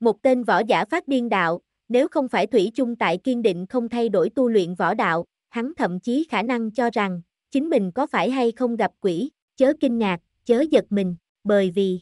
Một tên võ giả phát điên đạo, nếu không phải Thủy chung tại kiên định không thay đổi tu luyện võ đạo, hắn thậm chí khả năng cho rằng, chính mình có phải hay không gặp quỷ, chớ kinh ngạc, chớ giật mình, bởi vì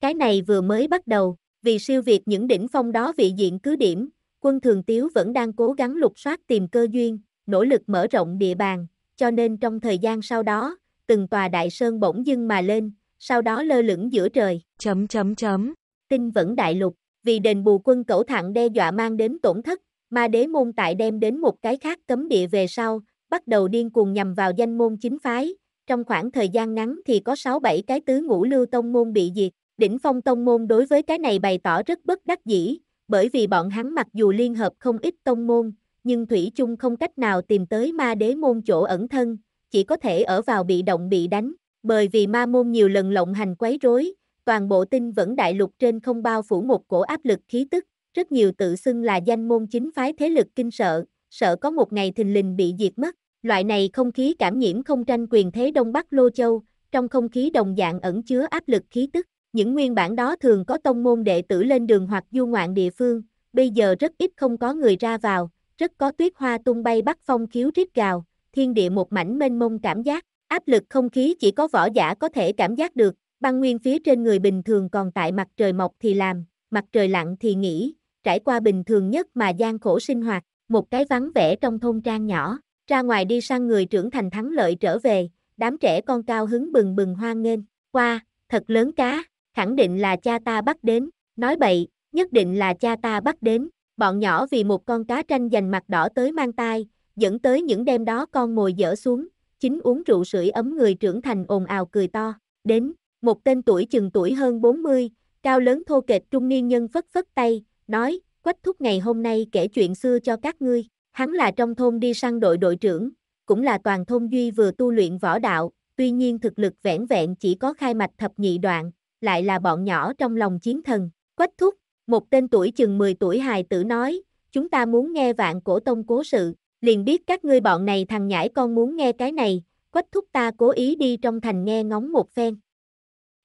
cái này vừa mới bắt đầu, vì siêu việt những đỉnh phong đó vị diện cứ điểm, quân thường tiếu vẫn đang cố gắng lục soát tìm cơ duyên, nỗ lực mở rộng địa bàn, cho nên trong thời gian sau đó, từng tòa đại sơn bỗng dưng mà lên, sau đó lơ lửng giữa trời. Chấm chấm chấm. Tinh vẫn đại lục, vì đền bù quân cẩu thẳng đe dọa mang đến tổn thất, mà đế môn tại đem đến một cái khác cấm địa về sau, bắt đầu điên cuồng nhằm vào danh môn chính phái, trong khoảng thời gian ngắn thì có 6-7 cái tứ ngũ lưu tông môn bị diệt, đỉnh phong tông môn đối với cái này bày tỏ rất bất đắc dĩ, bởi vì bọn hắn mặc dù liên hợp không ít tông môn, nhưng Thủy chung không cách nào tìm tới ma đế môn chỗ ẩn thân, chỉ có thể ở vào bị động bị đánh, bởi vì ma môn nhiều lần lộng hành quấy rối, toàn bộ tinh vẫn đại lục trên không bao phủ một cổ áp lực khí tức, rất nhiều tự xưng là danh môn chính phái thế lực kinh sợ, sợ có một ngày thình lình bị diệt mất, Loại này không khí cảm nhiễm không tranh quyền thế Đông Bắc Lô Châu, trong không khí đồng dạng ẩn chứa áp lực khí tức. Những nguyên bản đó thường có tông môn đệ tử lên đường hoặc du ngoạn địa phương, bây giờ rất ít không có người ra vào, rất có tuyết hoa tung bay bắt phong khiếu rít gào, thiên địa một mảnh mênh mông cảm giác, áp lực không khí chỉ có võ giả có thể cảm giác được, băng nguyên phía trên người bình thường còn tại mặt trời mọc thì làm, mặt trời lặn thì nghỉ, trải qua bình thường nhất mà gian khổ sinh hoạt, một cái vắng vẻ trong thôn trang nhỏ, ra ngoài đi sang người trưởng thành thắng lợi trở về, đám trẻ con cao hứng bừng bừng hoan nghênh, qua, thật lớn cá, khẳng định là cha ta bắt đến, nói bậy, nhất định là cha ta bắt đến, bọn nhỏ vì một con cá tranh giành mặt đỏ tới mang tai, dẫn tới những đêm đó con mồi dở xuống, chính uống rượu sưởi ấm người trưởng thành ồn ào cười to, đến, một tên tuổi chừng tuổi hơn 40, cao lớn thô kệch trung niên nhân phất phất tay, nói, quách thúc ngày hôm nay kể chuyện xưa cho các ngươi. Hắn là trong thôn đi săn đội đội trưởng, cũng là toàn thôn duy vừa tu luyện võ đạo, tuy nhiên thực lực vẻn vẹn chỉ có khai mạch thập nhị đoạn, lại là bọn nhỏ trong lòng chiến thần. Quách thúc, một tên tuổi chừng 10 tuổi hài tử nói, chúng ta muốn nghe vạn cổ tông cố sự, liền biết các ngươi bọn này thằng nhãi con muốn nghe cái này, quách thúc ta cố ý đi trong thành nghe ngóng một phen.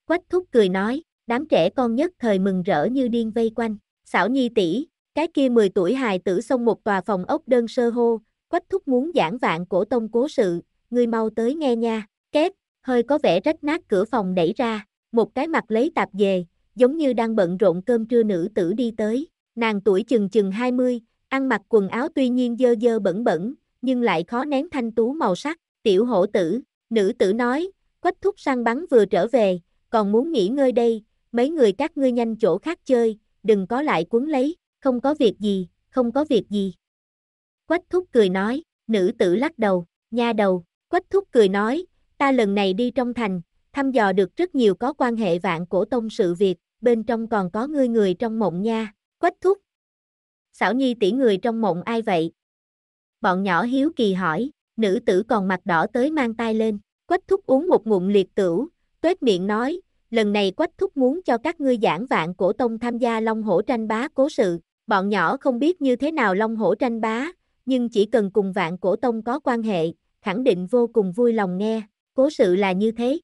Quách thúc cười nói, đám trẻ con nhất thời mừng rỡ như điên vây quanh, xảo nhi tỷ, cái kia 10 tuổi hài tử xông một tòa phòng ốc đơn sơ hô, quách thúc muốn giảng vạn cổ tông cố sự, người mau tới nghe nha, Kép, hơi có vẻ rách nát cửa phòng đẩy ra, một cái mặt lấy tạp về, giống như đang bận rộn cơm trưa nữ tử đi tới, nàng tuổi chừng chừng 20, ăn mặc quần áo tuy nhiên dơ dơ bẩn bẩn, nhưng lại khó nén thanh tú màu sắc, tiểu hổ tử, nữ tử nói, quách thúc săn bắn vừa trở về, còn muốn nghỉ ngơi đây, mấy người các ngươi nhanh chỗ khác chơi, đừng có lại cuốn lấy, không có việc gì, không có việc gì. Quách thúc cười nói, nữ tử lắc đầu, nha đầu, quách thúc cười nói, ta lần này đi trong thành, thăm dò được rất nhiều có quan hệ vạn cổ tông sự việc, bên trong còn có ngươi người trong mộng nha, quách thúc. Xảo nhi tỷ người trong mộng ai vậy? Bọn nhỏ hiếu kỳ hỏi, nữ tử còn mặt đỏ tới mang tay lên, quách thúc uống một ngụm liệt tửu, tuét miệng nói, lần này quách thúc muốn cho các ngươi giảng vạn cổ tông tham gia long hổ tranh bá cố sự, Bọn nhỏ không biết như thế nào Long Hổ tranh bá, nhưng chỉ cần cùng vạn cổ tông có quan hệ, khẳng định vô cùng vui lòng nghe, cố sự là như thế.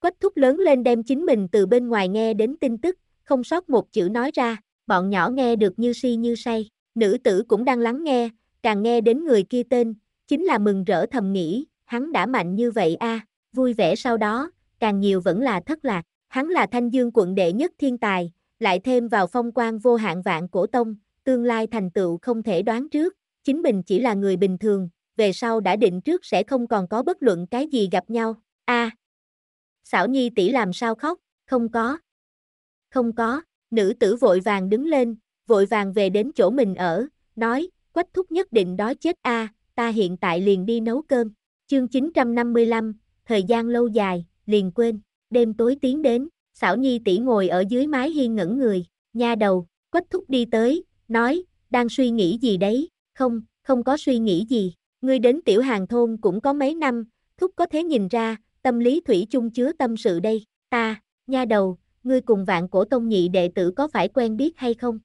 Quách thúc lớn lên đem chính mình từ bên ngoài nghe đến tin tức, không sót một chữ nói ra, bọn nhỏ nghe được như si như say, nữ tử cũng đang lắng nghe, càng nghe đến người kia tên, chính là mừng rỡ thầm nghĩ, hắn đã mạnh như vậy a, vui vẻ sau đó, càng nhiều vẫn là thất lạc, hắn là thanh dương quận đệ nhất thiên tài, lại thêm vào phong quan vô hạn vạn cổ tông, tương lai thành tựu không thể đoán trước, chính mình chỉ là người bình thường, về sau đã định trước sẽ không còn có bất luận cái gì gặp nhau. A. À, xảo Nhi tỷ làm sao khóc? Không có. Không có, nữ tử vội vàng đứng lên, vội vàng về đến chỗ mình ở, nói, Quách thúc nhất định đói chết a, à, ta hiện tại liền đi nấu cơm. Chương 955, thời gian lâu dài, liền quên, đêm tối tiến đến, xảo nhi tỷ ngồi ở dưới mái hiên ngẩn người, nha đầu, quách thúc đi tới, nói, đang suy nghĩ gì đấy, không, không có suy nghĩ gì, ngươi đến tiểu hàng thôn cũng có mấy năm, thúc có thể nhìn ra, tâm lý thủy chung chứa tâm sự đây, ta, nha đầu, ngươi cùng vạn cổ tông nhị đệ tử có phải quen biết hay không?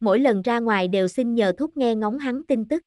Mỗi lần ra ngoài đều xin nhờ thúc nghe ngóng hắn tin tức.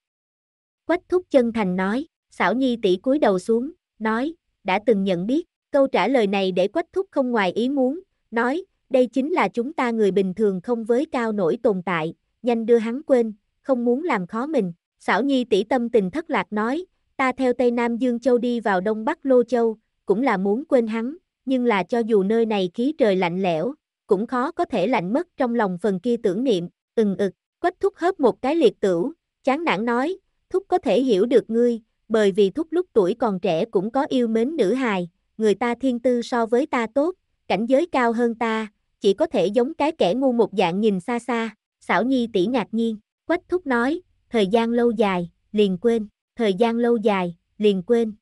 Quách thúc chân thành nói, xảo nhi tỷ cúi đầu xuống, nói, đã từng nhận biết, Câu trả lời này để Quách Thúc không ngoài ý muốn, nói, đây chính là chúng ta người bình thường không với cao nổi tồn tại, nhanh đưa hắn quên, không muốn làm khó mình. Xảo Nhi tỷ tâm tình thất lạc nói, ta theo Tây Nam Dương Châu đi vào Đông Bắc Lô Châu, cũng là muốn quên hắn, nhưng là cho dù nơi này khí trời lạnh lẽo, cũng khó có thể lạnh mất trong lòng phần kia tưởng niệm, ừng ực, quách thúc hớp một cái liệt tửu, chán nản nói, thúc có thể hiểu được ngươi, bởi vì thúc lúc tuổi còn trẻ cũng có yêu mến nữ hài, người ta thiên tư so với ta tốt, cảnh giới cao hơn ta, chỉ có thể giống cái kẻ ngu một dạng nhìn xa xa, xảo nhi tỷ ngạc nhiên, quách thúc nói, thời gian lâu dài, liền quên, thời gian lâu dài, liền quên.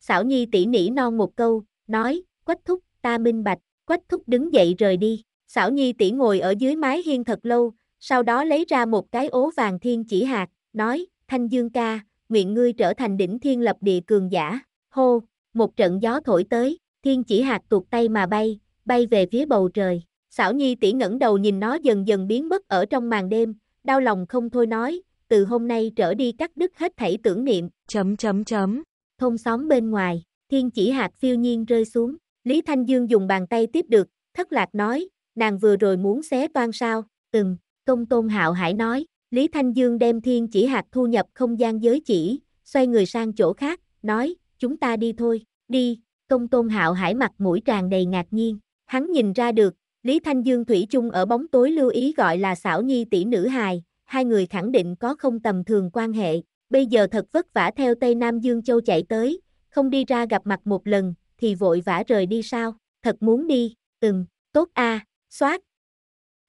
Xảo nhi tỷ nỉ non một câu, nói, quách thúc, ta minh bạch, quách thúc đứng dậy rời đi, xảo nhi tỷ ngồi ở dưới mái hiên thật lâu, sau đó lấy ra một cái ố vàng thiên chỉ hạt, nói, thanh dương ca, nguyện ngươi trở thành đỉnh thiên lập địa cường giả, hô, một trận gió thổi tới, thiên chỉ hạt tuột tay mà bay, bay về phía bầu trời. Xảo Nhi tỉ ngẩng đầu nhìn nó dần dần biến mất ở trong màn đêm, đau lòng không thôi nói, từ hôm nay trở đi cắt đứt hết thảy tưởng niệm. Chấm chấm chấm. Thôn xóm bên ngoài, thiên chỉ hạt phiêu nhiên rơi xuống, Lý Thanh Dương dùng bàn tay tiếp được, thất lạc nói, nàng vừa rồi muốn xé toan sao, từng, công tôn hạo hải nói, Lý Thanh Dương đem thiên chỉ hạt thu nhập không gian giới chỉ, xoay người sang chỗ khác, nói, chúng ta đi thôi, đi, công tôn hạo hải mặt mũi tràn đầy ngạc nhiên, hắn nhìn ra được, Lý Thanh Dương Thủy chung ở bóng tối lưu ý gọi là xảo nhi tỷ nữ hài, hai người khẳng định có không tầm thường quan hệ, bây giờ thật vất vả theo Tây Nam Dương Châu chạy tới, không đi ra gặp mặt một lần, thì vội vã rời đi sao, thật muốn đi, từng, tốt a, xoát,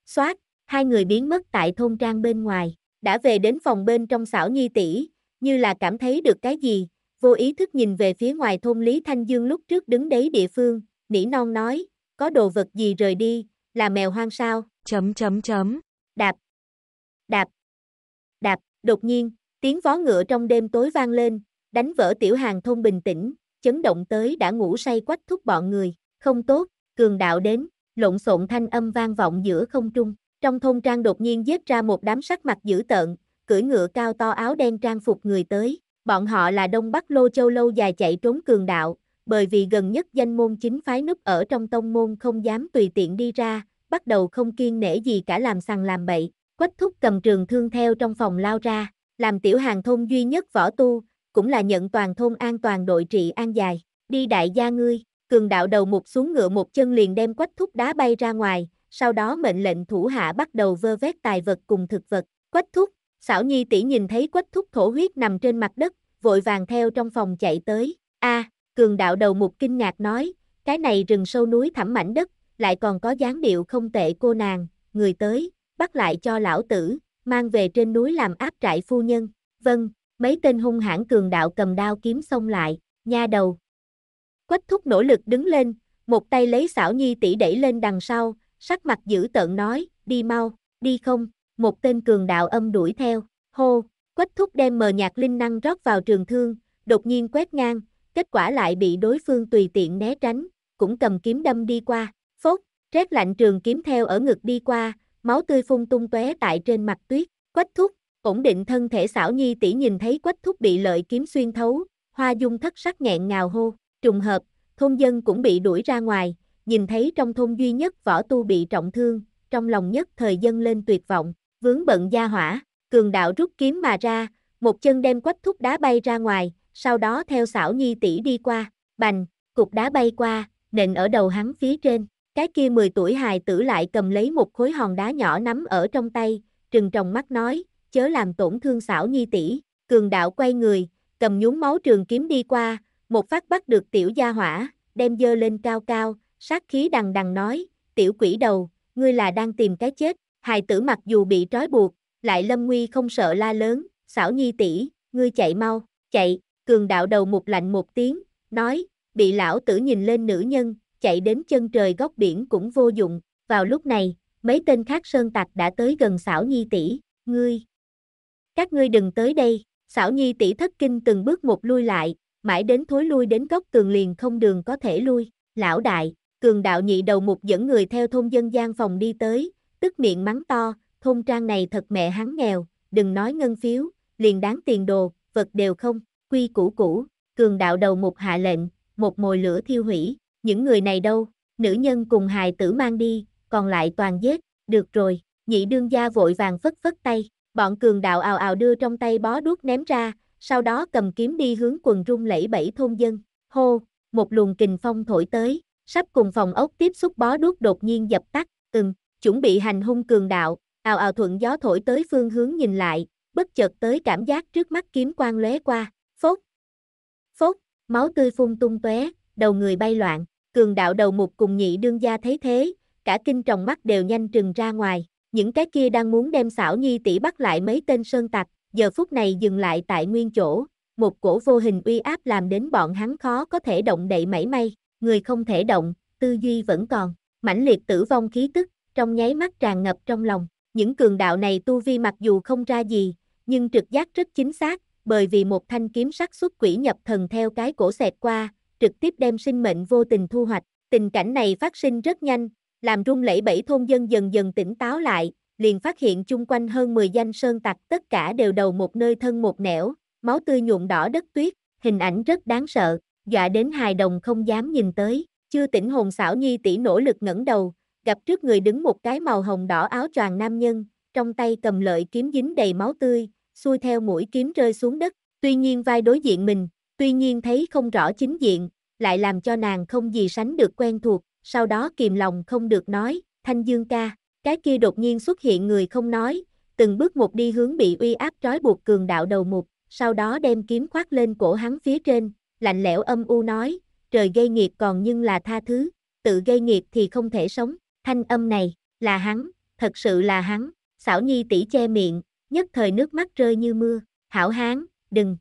xoát, hai người biến mất tại thôn trang bên ngoài, đã về đến phòng bên trong xảo nhi tỷ, như là cảm thấy được cái gì, vô ý thức nhìn về phía ngoài thôn Lý Thanh Dương lúc trước đứng đấy địa phương, nỉ non nói, có đồ vật gì rời đi, là mèo hoang sao, chấm chấm chấm, đạp, đạp, đạp, đột nhiên, tiếng vó ngựa trong đêm tối vang lên, đánh vỡ tiểu hàng thôn bình tĩnh, chấn động tới đã ngủ say quách thúc bọn người, không tốt, cường đạo đến, lộn xộn thanh âm vang vọng giữa không trung, trong thôn trang đột nhiên giết ra một đám sắc mặt dữ tợn, cưỡi ngựa cao to áo đen trang phục người tới, Bọn họ là Đông Bắc Lô Châu lâu dài chạy trốn cường đạo, bởi vì gần nhất danh môn chính phái núp ở trong tông môn không dám tùy tiện đi ra, bắt đầu không kiên nể gì cả làm sằng làm bậy, quách thúc cầm trường thương theo trong phòng lao ra, làm tiểu hàng thôn duy nhất võ tu, cũng là nhận toàn thôn an toàn đội trị an dài, đi đại gia ngươi, cường đạo đầu một xuống ngựa một chân liền đem quách thúc đá bay ra ngoài, sau đó mệnh lệnh thủ hạ bắt đầu vơ vét tài vật cùng thực vật, quách thúc, Xảo Nhi tỷ nhìn thấy quách thúc thổ huyết nằm trên mặt đất, vội vàng theo trong phòng chạy tới. A, cường đạo đầu một kinh ngạc nói, cái này rừng sâu núi thẳm mảnh đất, lại còn có dáng điệu không tệ cô nàng, người tới, bắt lại cho lão tử, mang về trên núi làm áp trại phu nhân. Vâng, mấy tên hung hãn cường đạo cầm đao kiếm xông lại, nha đầu. Quách thúc nỗ lực đứng lên, một tay lấy xảo nhi tỷ đẩy lên đằng sau, sắc mặt dữ tợn nói, đi mau, đi không, một tên cường đạo âm đuổi theo, hô, quách thúc đem mờ nhạt linh năng rót vào trường thương, đột nhiên quét ngang, kết quả lại bị đối phương tùy tiện né tránh, cũng cầm kiếm đâm đi qua, phốt, rét lạnh trường kiếm theo ở ngực đi qua, máu tươi phun tung tóe tại trên mặt tuyết, quách thúc, ổn định thân thể xảo nhi tỷ nhìn thấy quách thúc bị lợi kiếm xuyên thấu, hoa dung thất sắc nghẹn ngào hô, trùng hợp, thôn dân cũng bị đuổi ra ngoài, nhìn thấy trong thôn duy nhất võ tu bị trọng thương, trong lòng nhất thời dân lên tuyệt vọng, vướng bận gia hỏa, cường đạo rút kiếm mà ra, một chân đem quách thúc đá bay ra ngoài, sau đó theo xảo nhi tỷ đi qua, bành, cục đá bay qua, nện ở đầu hắn phía trên, cái kia 10 tuổi hài tử lại cầm lấy một khối hòn đá nhỏ nắm ở trong tay, trừng tròng mắt nói, chớ làm tổn thương xảo nhi tỷ, cường đạo quay người, cầm nhúng máu trường kiếm đi qua, một phát bắt được tiểu gia hỏa, đem dơ lên cao cao, sát khí đằng đằng nói, tiểu quỷ đầu, ngươi là đang tìm cái chết, Hài tử mặc dù bị trói buộc, lại lâm nguy không sợ la lớn, xảo nhi tỷ, ngươi chạy mau, chạy, cường đạo đầu một lạnh một tiếng, nói, bị lão tử nhìn lên nữ nhân, chạy đến chân trời góc biển cũng vô dụng, vào lúc này, mấy tên khác sơn tặc đã tới gần xảo nhi tỷ, ngươi. Các ngươi đừng tới đây, xảo nhi tỷ thất kinh từng bước một lui lại, mãi đến thối lui đến góc tường liền không đường có thể lui, lão đại, cường đạo nhị đầu một dẫn người theo thôn dân gian phòng đi tới, tức miệng mắng to, thôn trang này thật mẹ hắn nghèo, đừng nói ngân phiếu, liền đáng tiền đồ, vật đều không, quy củ cũ, cường đạo đầu một hạ lệnh, một mồi lửa thiêu hủy, những người này đâu, nữ nhân cùng hài tử mang đi, còn lại toàn giết, được rồi, nhị đương gia vội vàng phất phất tay, bọn cường đạo ào ào đưa trong tay bó đuốc ném ra, sau đó cầm kiếm đi hướng quần rung lẫy bẫy thôn dân, hô, một luồng kình phong thổi tới, sắp cùng phòng ốc tiếp xúc bó đuốc đột nhiên dập tắt, ừng chuẩn bị hành hung cường đạo, ào ào thuận gió thổi tới phương hướng nhìn lại, bất chợt tới cảm giác trước mắt kiếm quang lóe qua, phốt, phốt, máu tươi phun tung tóe, đầu người bay loạn, cường đạo đầu mục cùng nhị đương gia thấy thế, cả kinh tròng mắt đều nhanh trừng ra ngoài, những cái kia đang muốn đem xảo nhi tỷ bắt lại mấy tên sơn tặc, giờ phút này dừng lại tại nguyên chỗ, một cổ vô hình uy áp làm đến bọn hắn khó có thể động đậy mảy may, người không thể động, tư duy vẫn còn, mãnh liệt tử vong khí tức, trong nháy mắt tràn ngập trong lòng. Những cường đạo này tu vi mặc dù không ra gì, nhưng trực giác rất chính xác, bởi vì một thanh kiếm sắc xuất quỷ nhập thần theo cái cổ xẹt qua, trực tiếp đem sinh mệnh vô tình thu hoạch. Tình cảnh này phát sinh rất nhanh, làm rung lẫy bảy thôn dân dần dần tỉnh táo lại, liền phát hiện chung quanh hơn 10 danh sơn tặc tất cả đều đầu một nơi thân một nẻo, máu tươi nhuộm đỏ đất tuyết, hình ảnh rất đáng sợ, dọa đến hài đồng không dám nhìn tới, chưa tỉnh hồn xảo nhi tỷ nỗ lực ngẩng đầu, gặp trước người đứng một cái màu hồng đỏ áo choàng nam nhân, trong tay cầm lợi kiếm dính đầy máu tươi, xuôi theo mũi kiếm rơi xuống đất, tuy nhiên vai đối diện mình, tuy nhiên thấy không rõ chính diện, lại làm cho nàng không gì sánh được quen thuộc, sau đó kìm lòng không được nói, thanh dương ca, cái kia đột nhiên xuất hiện người không nói, từng bước một đi hướng bị uy áp trói buộc cường đạo đầu mục, sau đó đem kiếm khoác lên cổ hắn phía trên, lạnh lẽo âm u nói, trời gây nghiệp còn nhưng là tha thứ, tự gây nghiệp thì không thể sống. Thanh âm này, là hắn, thật sự là hắn, xảo nhi tỷ che miệng, nhất thời nước mắt rơi như mưa, hảo hán, đừng,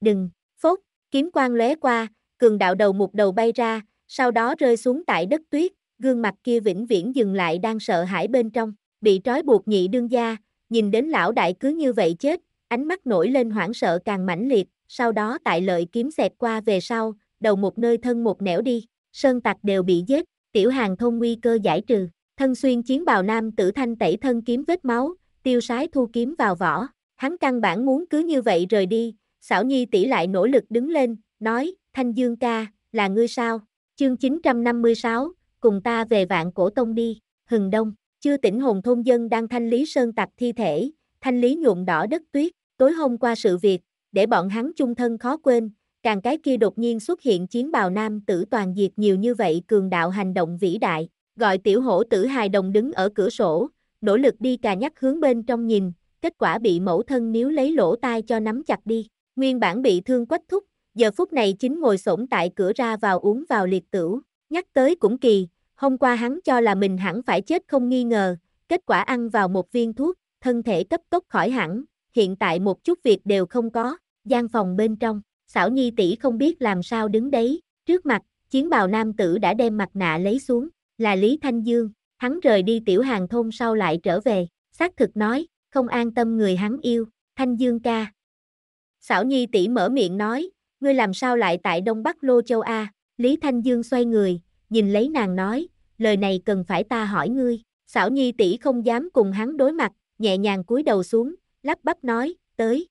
đừng, phốt, kiếm quang lóe qua, cường đạo đầu một đầu bay ra, sau đó rơi xuống tại đất tuyết, gương mặt kia vĩnh viễn dừng lại đang sợ hãi bên trong, bị trói buộc nhị đương gia, nhìn đến lão đại cứ như vậy chết, ánh mắt nổi lên hoảng sợ càng mãnh liệt, sau đó tại lợi kiếm xẹt qua về sau, đầu một nơi thân một nẻo đi, sơn tặc đều bị giết, tiểu hàng thôn nguy cơ giải trừ, thân xuyên chiến bào nam tử thanh tẩy thân kiếm vết máu, tiêu sái thu kiếm vào vỏ, hắn căn bản muốn cứ như vậy rời đi, xảo nhi tỷ lại nỗ lực đứng lên, nói, thanh dương ca, là ngươi sao, chương 956, cùng ta về vạn cổ tông đi, hừng đông, chưa tỉnh hồn thôn dân đang thanh lý sơn tạc thi thể, thanh lý nhuộm đỏ đất tuyết, tối hôm qua sự việc, để bọn hắn chung thân khó quên, càng cái kia đột nhiên xuất hiện chiến bào nam tử toàn diệt nhiều như vậy cường đạo hành động vĩ đại, gọi tiểu hổ tử hài đồng đứng ở cửa sổ, nỗ lực đi cà nhắc hướng bên trong nhìn, kết quả bị mẫu thân níu lấy lỗ tai cho nắm chặt đi, nguyên bản bị thương quách thúc, giờ phút này chính ngồi xổm tại cửa ra vào uống vào liệt tửu, nhắc tới cũng kỳ, hôm qua hắn cho là mình hẳn phải chết không nghi ngờ, kết quả ăn vào một viên thuốc, thân thể cấp tốc khỏi hẳn, hiện tại một chút việc đều không có, gian phòng bên trong xảo nhi tỷ không biết làm sao đứng đấy, trước mặt, chiến bào nam tử đã đem mặt nạ lấy xuống, là Lý Thanh Dương, hắn rời đi tiểu hàng thôn sau lại trở về, xác thực nói, không an tâm người hắn yêu, Thanh Dương ca. Xảo nhi tỷ mở miệng nói, ngươi làm sao lại tại Đông Bắc Lô Châu A, Lý Thanh Dương xoay người, nhìn lấy nàng nói, lời này cần phải ta hỏi ngươi, xảo nhi tỷ không dám cùng hắn đối mặt, nhẹ nhàng cúi đầu xuống, lắp bắp nói, tới.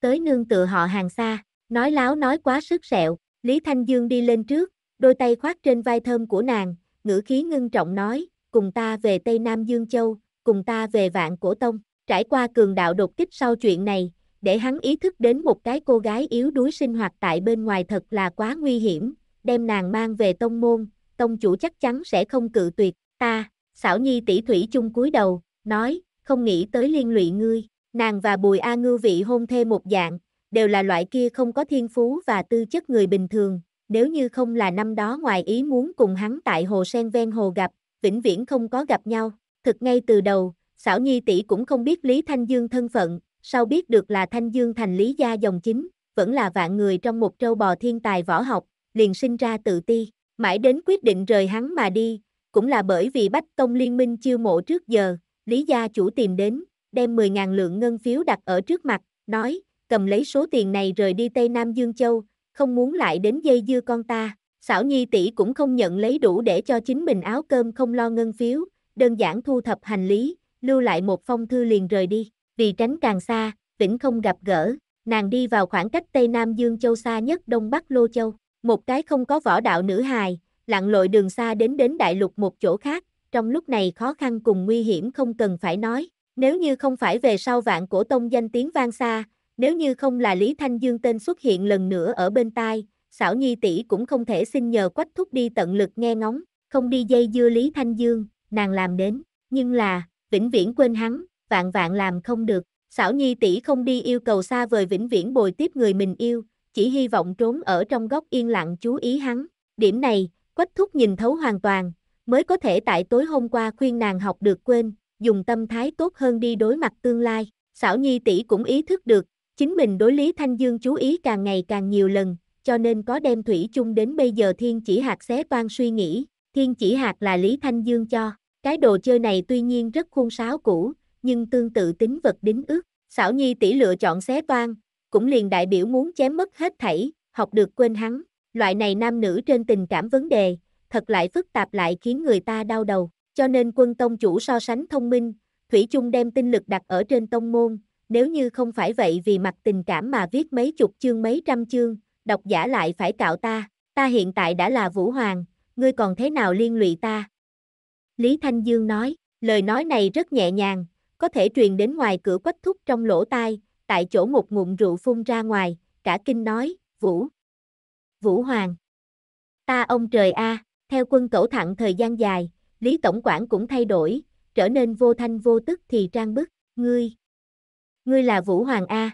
Tới nương tựa họ hàng xa, Nói láo nói quá sức sẹo, Lý Thanh Dương đi lên trước, đôi tay khoác trên vai thơm của nàng, ngữ khí ngưng trọng nói, cùng ta về Tây Nam Dương Châu, cùng ta về Vạn Cổ Tông. Trải qua cường đạo đột kích sau chuyện này, để hắn ý thức đến một cái cô gái yếu đuối sinh hoạt tại bên ngoài thật là quá nguy hiểm, đem nàng mang về tông môn, tông chủ chắc chắn sẽ không cự tuyệt, ta, xảo nhi tỷ thủy chung cúi đầu, nói, không nghĩ tới liên lụy ngươi, nàng và bùi A ngư vị hôn thê một dạng, đều là loại kia không có thiên phú và tư chất người bình thường, nếu như không là năm đó ngoài ý muốn cùng hắn tại hồ sen ven hồ gặp, vĩnh viễn không có gặp nhau, thực ngay từ đầu, xảo nhi tỷ cũng không biết Lý Thanh Dương thân phận, sau biết được là Thanh Dương thành Lý gia dòng chính, vẫn là vạn người trong một trâu bò thiên tài võ học, liền sinh ra tự ti, mãi đến quyết định rời hắn mà đi, cũng là bởi vì Bách Tông Liên minh chiêu mộ trước giờ, Lý gia chủ tìm đến, đem 10.000 lượng ngân phiếu đặt ở trước mặt, nói, cầm lấy số tiền này rời đi Tây Nam Dương Châu, không muốn lại đến dây dưa con ta. Xảo Nhi tỷ cũng không nhận lấy đủ để cho chính mình áo cơm không lo ngân phiếu, đơn giản thu thập hành lý, lưu lại một phong thư liền rời đi, vì tránh càng xa, vĩnh không gặp gỡ, nàng đi vào khoảng cách Tây Nam Dương Châu xa nhất Đông Bắc Lô Châu, một cái không có võ đạo nữ hài, lặn lội đường xa đến đến đại lục một chỗ khác, trong lúc này khó khăn cùng nguy hiểm không cần phải nói, nếu như không phải về sau vạn cổ tông danh tiếng vang xa, nếu như không là Lý Thanh Dương tên xuất hiện lần nữa ở bên tai, xảo nhi tỷ cũng không thể xin nhờ quách thúc đi tận lực nghe ngóng, không đi dây dưa Lý Thanh Dương, nàng làm đến, nhưng là, vĩnh viễn quên hắn, vạn vạn làm không được. Xảo nhi tỷ không đi yêu cầu xa vời vĩnh viễn bồi tiếp người mình yêu, chỉ hy vọng trốn ở trong góc yên lặng chú ý hắn. Điểm này, quách thúc nhìn thấu hoàn toàn, mới có thể tại tối hôm qua khuyên nàng học được quên, dùng tâm thái tốt hơn đi đối mặt tương lai. Xảo nhi tỷ cũng ý thức được, Chính mình đối Lý Thanh Dương chú ý càng ngày càng nhiều lần, cho nên có đem thủy chung đến bây giờ thiên chỉ hạt xé toan suy nghĩ, thiên chỉ hạt là Lý Thanh Dương cho. Cái đồ chơi này tuy nhiên rất khuôn sáo cũ, nhưng tương tự tính vật đính ước, xảo nhi tỷ lựa chọn xé toan, cũng liền đại biểu muốn chém mất hết thảy, học được quên hắn. Loại này nam nữ trên tình cảm vấn đề, thật lại phức tạp lại khiến người ta đau đầu, cho nên quân tông chủ so sánh thông minh, Thủy chung đem tinh lực đặt ở trên tông môn, nếu như không phải vậy vì mặt tình cảm mà viết mấy chục chương mấy trăm chương, độc giả lại phải cạo ta, ta hiện tại đã là Vũ Hoàng, ngươi còn thế nào liên lụy ta? Lý Thanh Dương nói, lời nói này rất nhẹ nhàng, có thể truyền đến ngoài cửa quách thúc trong lỗ tai, tại chỗ một ngụm rượu phun ra ngoài, cả kinh nói, Vũ. Vũ Hoàng. Ta ông trời a, theo quân cẩu thẳng thời gian dài, Lý Tổng quản cũng thay đổi, trở nên vô thanh vô tức thì trang bức, ngươi ngươi là Vũ Hoàng A.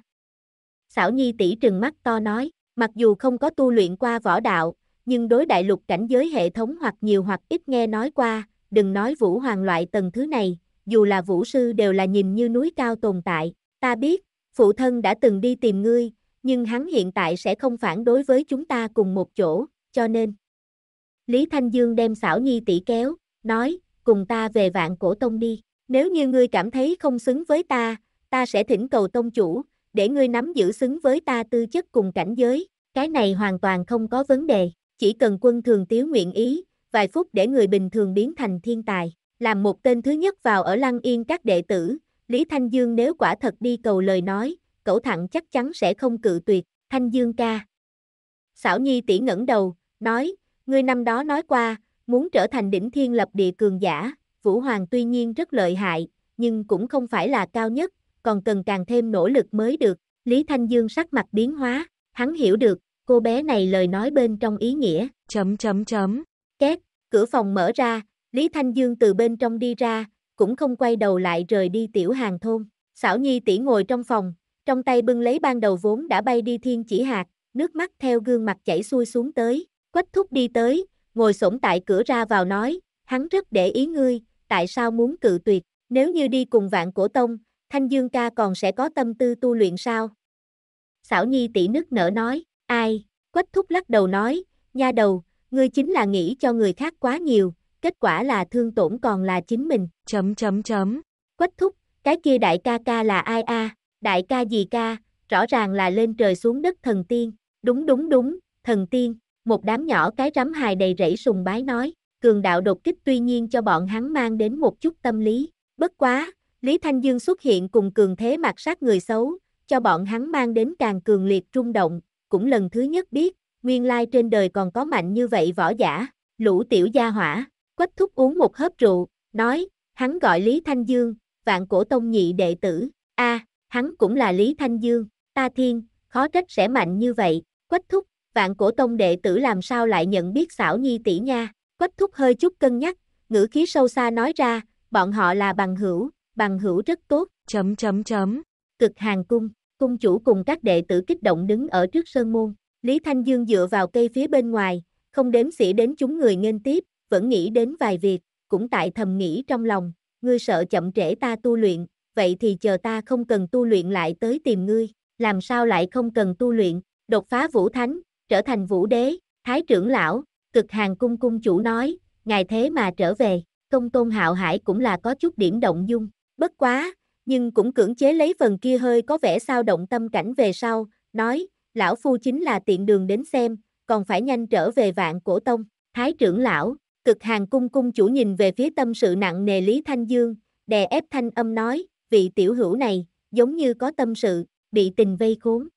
Xảo Nhi tỷ trừng mắt to nói, mặc dù không có tu luyện qua võ đạo, nhưng đối đại lục cảnh giới hệ thống hoặc nhiều hoặc ít nghe nói qua, đừng nói Vũ Hoàng loại tầng thứ này, dù là Vũ Sư đều là nhìn như núi cao tồn tại, ta biết, phụ thân đã từng đi tìm ngươi, nhưng hắn hiện tại sẽ không phản đối với chúng ta cùng một chỗ, cho nên. Lý Thanh Dương đem xảo nhi tỷ kéo, nói, cùng ta về vạn cổ tông đi, nếu như ngươi cảm thấy không xứng với ta, ta sẽ thỉnh cầu tông chủ, để ngươi nắm giữ xứng với ta tư chất cùng cảnh giới, cái này hoàn toàn không có vấn đề, chỉ cần quân thường tiếu nguyện ý, vài phút để người bình thường biến thành thiên tài, làm một tên thứ nhất vào ở lăng yên các đệ tử, Lý Thanh Dương nếu quả thật đi cầu lời nói, cậu thẳng chắc chắn sẽ không cự tuyệt, Thanh Dương ca. Xảo Nhi tỉ ngẩng đầu, nói, ngươi năm đó nói qua, muốn trở thành đỉnh thiên lập địa cường giả, Vũ Hoàng tuy nhiên rất lợi hại, nhưng cũng không phải là cao nhất, còn cần càng thêm nỗ lực mới được. Lý Thanh Dương sắc mặt biến hóa, hắn hiểu được, cô bé này lời nói bên trong ý nghĩa. Chấm chấm chấm. Két, cửa phòng mở ra, Lý Thanh Dương từ bên trong đi ra, cũng không quay đầu lại rời đi tiểu hàng thôn. Xảo Nhi tỉ ngồi trong phòng, trong tay bưng lấy ban đầu vốn đã bay đi thiên chỉ hạt, nước mắt theo gương mặt chảy xuôi xuống tới, quách thúc đi tới, ngồi xổm tại cửa ra vào nói, hắn rất để ý ngươi, tại sao muốn cự tuyệt, nếu như đi cùng vạn cổ tông, Thanh Dương ca còn sẽ có tâm tư tu luyện sao? Xảo Nhi tỷ nức nở nói, ai? Quách thúc lắc đầu nói, nha đầu, ngươi chính là nghĩ cho người khác quá nhiều, kết quả là thương tổn còn là chính mình. Chấm chấm chấm. Quách thúc, cái kia đại ca ca là ai a? Đại ca gì ca? Rõ ràng là lên trời xuống đất thần tiên. Đúng đúng đúng, thần tiên. Một đám nhỏ cái rắm hài đầy rẫy sùng bái nói, cường đạo đột kích tuy nhiên cho bọn hắn mang đến một chút tâm lý. Bất quá, Lý Thanh Dương xuất hiện cùng cường thế mặt sát người xấu, cho bọn hắn mang đến càng cường liệt trung động, cũng lần thứ nhất biết, nguyên lai trên đời còn có mạnh như vậy võ giả, lũ tiểu gia hỏa, quách thúc uống một hớp rượu, nói, hắn gọi Lý Thanh Dương, vạn cổ tông nhị đệ tử, a hắn cũng là Lý Thanh Dương, ta thiên, khó trách sẽ mạnh như vậy, quách thúc, vạn cổ tông đệ tử làm sao lại nhận biết xảo nhi tỷ nha, quách thúc hơi chút cân nhắc, ngữ khí sâu xa nói ra, bọn họ là bằng hữu, bằng hữu rất tốt, chấm chấm chấm, cực hàng cung, cung chủ cùng các đệ tử kích động đứng ở trước sơn môn, Lý Thanh Dương dựa vào cây phía bên ngoài, không đếm xỉa đến chúng người nghênh tiếp, vẫn nghĩ đến vài việc, cũng tại thầm nghĩ trong lòng, ngươi sợ chậm trễ ta tu luyện, vậy thì chờ ta không cần tu luyện lại tới tìm ngươi, làm sao lại không cần tu luyện, đột phá vũ thánh, trở thành vũ đế, thái trưởng lão, cực hàng cung cung chủ nói, ngài thế mà trở về, công tôn hạo hải cũng là có chút điểm động dung, Bất quá, nhưng cũng cưỡng chế lấy phần kia hơi có vẻ sao động tâm cảnh về sau, nói, lão phu chính là tiện đường đến xem, còn phải nhanh trở về vạn cổ tông, thái trưởng lão, cực hàng cung cung chủ nhìn về phía tâm sự nặng nề Lý Thanh Dương, đè ép thanh âm nói, vị tiểu hữu này, giống như có tâm sự, bị tình vây khốn.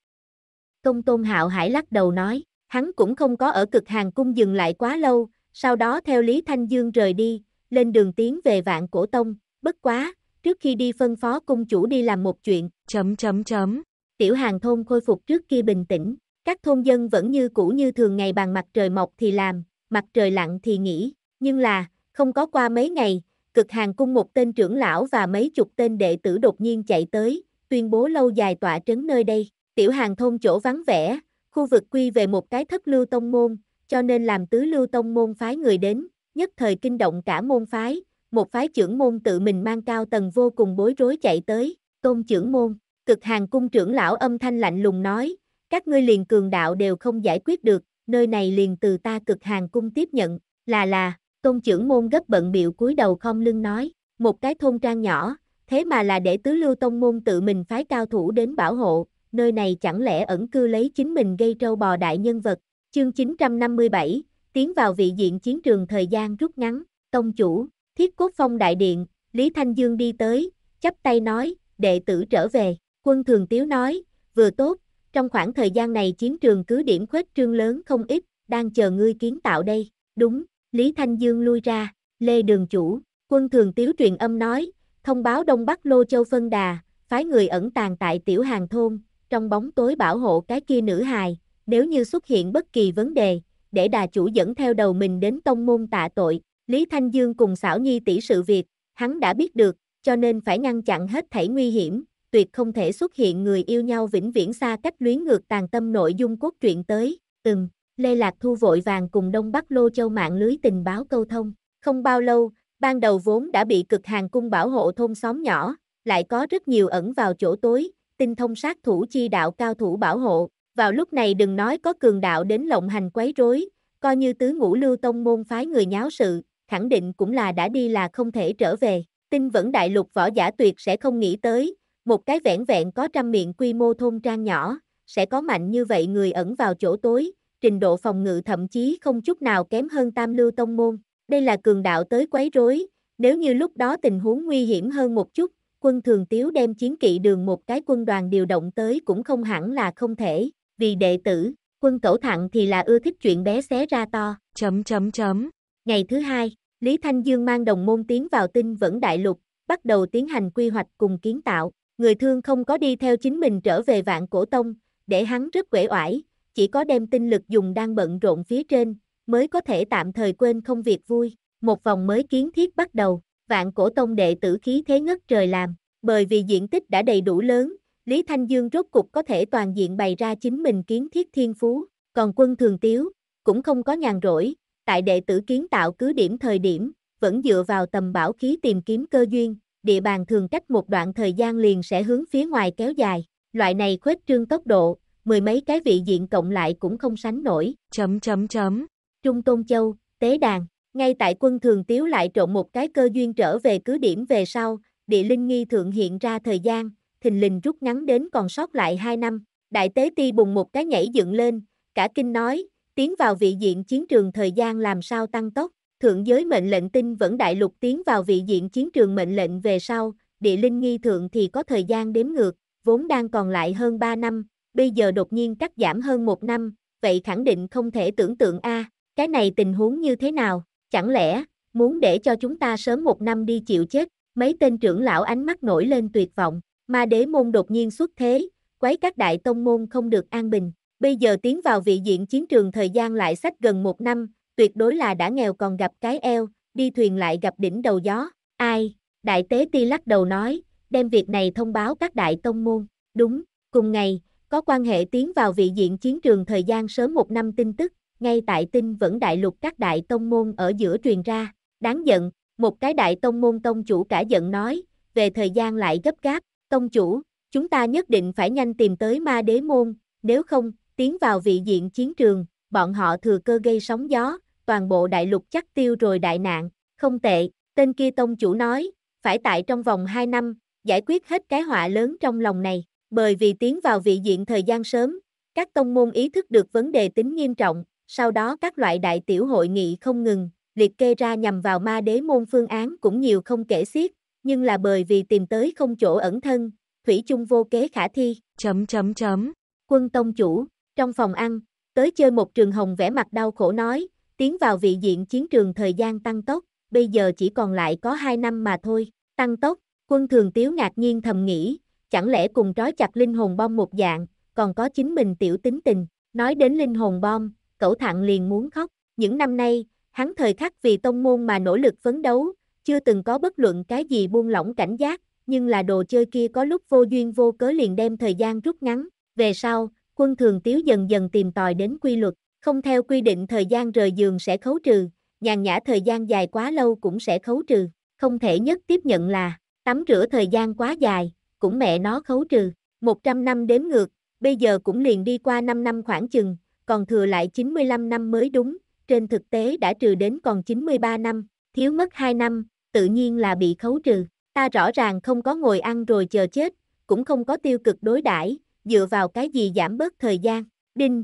Công tôn hạo hải lắc đầu nói, hắn cũng không có ở cực hàng cung dừng lại quá lâu, sau đó theo Lý Thanh Dương rời đi, lên đường tiến về vạn cổ tông, bất quá, trước khi đi phân phó cung chủ đi làm một chuyện, chấm chấm chấm. Tiểu hàng thôn khôi phục trước kia bình tĩnh, các thôn dân vẫn như cũ như thường ngày bàn mặt trời mọc thì làm, mặt trời lặn thì nghỉ, nhưng là, không có qua mấy ngày, cực hàng cung một tên trưởng lão và mấy chục tên đệ tử đột nhiên chạy tới, tuyên bố lâu dài tỏa trấn nơi đây, tiểu hàng thôn chỗ vắng vẻ, khu vực quy về một cái thất lưu tông môn, cho nên làm tứ lưu tông môn phái người đến, nhất thời kinh động cả môn phái, một phái trưởng môn tự mình mang cao tầng vô cùng bối rối chạy tới, tôn trưởng môn, cực hàng cung trưởng lão âm thanh lạnh lùng nói, các ngươi liền cường đạo đều không giải quyết được, nơi này liền từ ta cực hàng cung tiếp nhận, là là, tôn trưởng môn gấp bận biểu cúi đầu không lưng nói, một cái thôn trang nhỏ, thế mà là để tứ lưu tông môn tự mình phái cao thủ đến bảo hộ, nơi này chẳng lẽ ẩn cư lấy chính mình gây trâu bò đại nhân vật, chương 957, tiến vào vị diện chiến trường thời gian rút ngắn, tông chủ, Thiết Quốc Phong đại điện, Lý Thanh Dương đi tới, chắp tay nói, đệ tử trở về. Quân Thường Tiếu nói, vừa tốt, trong khoảng thời gian này chiến trường cứ điểm khuếch trương lớn không ít, đang chờ ngươi kiến tạo đây. Đúng, Lý Thanh Dương lui ra, Lê Đường Chủ, Quân Thường Tiếu truyền âm nói, thông báo Đông Bắc Lô Châu Phân Đà, phái người ẩn tàng tại Tiểu Hàng Thôn, trong bóng tối bảo hộ cái kia nữ hài, nếu như xuất hiện bất kỳ vấn đề, để đà chủ dẫn theo đầu mình đến tông môn tạ tội, Lý Thanh Dương cùng xảo nhi tỷ sự việc, hắn đã biết được, cho nên phải ngăn chặn hết thảy nguy hiểm, tuyệt không thể xuất hiện người yêu nhau vĩnh viễn xa cách luyến ngược tàn tâm nội dung cốt truyện tới, từng, Lê Lạc Thu vội vàng cùng Đông Bắc Lô Châu mạng lưới tình báo câu thông, không bao lâu, ban đầu vốn đã bị cực hàng cung bảo hộ thôn xóm nhỏ, lại có rất nhiều ẩn vào chỗ tối, tinh thông sát thủ chi đạo cao thủ bảo hộ, vào lúc này đừng nói có cường đạo đến lộng hành quấy rối, coi như tứ ngũ lưu tông môn phái người nháo sự, khẳng định cũng là đã đi là không thể trở về. Tin vẫn đại lục võ giả tuyệt sẽ không nghĩ tới, một cái vẻn vẹn có trăm miệng quy mô thôn trang nhỏ, sẽ có mạnh như vậy người ẩn vào chỗ tối, trình độ phòng ngự thậm chí không chút nào kém hơn tam lưu tông môn. Đây là cường đạo tới quấy rối, nếu như lúc đó tình huống nguy hiểm hơn một chút, quân thường tiếu đem chiến kỵ đường một cái quân đoàn điều động tới cũng không hẳn là không thể, vì đệ tử, quân cẩu thặng thì là ưa thích chuyện bé xé ra to. Chấm chấm chấm. Ngày thứ hai, Lý Thanh Dương mang đồng môn tiến vào tinh vẫn đại lục, bắt đầu tiến hành quy hoạch cùng kiến tạo. Người thương không có đi theo chính mình trở về vạn cổ tông, để hắn rất quể oải, chỉ có đem tinh lực dùng đang bận rộn phía trên, mới có thể tạm thời quên không việc vui. Một vòng mới kiến thiết bắt đầu, vạn cổ tông đệ tử khí thế ngất trời làm, bởi vì diện tích đã đầy đủ lớn, Lý Thanh Dương rốt cục có thể toàn diện bày ra chính mình kiến thiết thiên phú, còn quân thường tiếu, cũng không có nhàn rỗi, tại đệ tử kiến tạo cứ điểm thời điểm, vẫn dựa vào tầm bảo khí tìm kiếm cơ duyên, địa bàn thường cách một đoạn thời gian liền sẽ hướng phía ngoài kéo dài. Loại này khuếch trương tốc độ, mười mấy cái vị diện cộng lại cũng không sánh nổi. Chấm chấm chấm. Trung Tôn Châu, Tế Đàn. Ngay tại quân thường tiếu lại trộn một cái cơ duyên trở về cứ điểm về sau, địa linh nghi thượng hiện ra thời gian, thình lình rút ngắn đến còn sót lại 2 năm. Đại tế ti bùng một cái nhảy dựng lên, cả kinh nói, tiến vào vị diện chiến trường thời gian làm sao tăng tốc, thượng giới mệnh lệnh tinh vẫn đại lục tiến vào vị diện chiến trường mệnh lệnh về sau, địa linh nghi thượng thì có thời gian đếm ngược, vốn đang còn lại hơn 3 năm, bây giờ đột nhiên cắt giảm hơn 1 năm, vậy khẳng định không thể tưởng tượng a cái này tình huống như thế nào, chẳng lẽ, muốn để cho chúng ta sớm một năm đi chịu chết, mấy tên trưởng lão ánh mắt nổi lên tuyệt vọng, ma đế môn đột nhiên xuất thế, quấy các đại tông môn không được an bình, Bây giờ tiến vào vị diện chiến trường thời gian lại sách gần một năm, tuyệt đối là đã nghèo còn gặp cái eo, đi thuyền lại gặp đỉnh đầu gió. Ai? Đại tế ti lắc đầu nói, đem việc này thông báo các đại tông môn. Đúng, cùng ngày, có quan hệ tiến vào vị diện chiến trường thời gian sớm một năm tin tức, ngay tại tin vẫn đại lục các đại tông môn ở giữa truyền ra. Đáng giận, một cái đại tông môn tông chủ cả giận nói, về thời gian lại gấp gáp, tông chủ, chúng ta nhất định phải nhanh tìm tới ma đế môn, nếu không, tiến vào vị diện chiến trường, bọn họ thừa cơ gây sóng gió, toàn bộ đại lục chắc tiêu rồi đại nạn, không tệ, tên kia tông chủ nói, phải tại trong vòng 2 năm, giải quyết hết cái họa lớn trong lòng này, bởi vì tiến vào vị diện thời gian sớm, các tông môn ý thức được vấn đề tính nghiêm trọng, sau đó các loại đại tiểu hội nghị không ngừng, liệt kê ra nhằm vào ma đế môn phương án cũng nhiều không kể xiết, nhưng là bởi vì tìm tới không chỗ ẩn thân, thủy chung vô kế khả thi. chấm chấm chấm. Quân tông chủ, trong phòng ăn, tới chơi một trường hồng vẽ mặt đau khổ nói, tiến vào vị diện chiến trường thời gian tăng tốc, bây giờ chỉ còn lại có 2 năm mà thôi, tăng tốc, quân thường tiếu ngạc nhiên thầm nghĩ, chẳng lẽ cùng trói chặt linh hồn bom một dạng, còn có chính mình tiểu tính tình, nói đến linh hồn bom, cậu thẳng liền muốn khóc, những năm nay, hắn thời khắc vì tông môn mà nỗ lực phấn đấu, chưa từng có bất luận cái gì buông lỏng cảnh giác, nhưng là đồ chơi kia có lúc vô duyên vô cớ liền đem thời gian rút ngắn, về sau, quân thường tiếu dần dần tìm tòi đến quy luật, không theo quy định thời gian rời giường sẽ khấu trừ, nhàn nhã thời gian dài quá lâu cũng sẽ khấu trừ, không thể nhất tiếp nhận là, tắm rửa thời gian quá dài, cũng mẹ nó khấu trừ, 100 năm đếm ngược, bây giờ cũng liền đi qua 5 năm khoảng chừng, còn thừa lại 95 năm mới đúng, trên thực tế đã trừ đến còn 93 năm, thiếu mất 2 năm, tự nhiên là bị khấu trừ, ta rõ ràng không có ngồi ăn rồi chờ chết, cũng không có tiêu cực đối đãi dựa vào cái gì giảm bớt thời gian, đinh.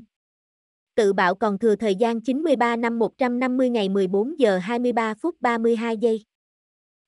Tự bảo còn thừa thời gian 93 năm 150 ngày 14 giờ 23 phút 32 giây.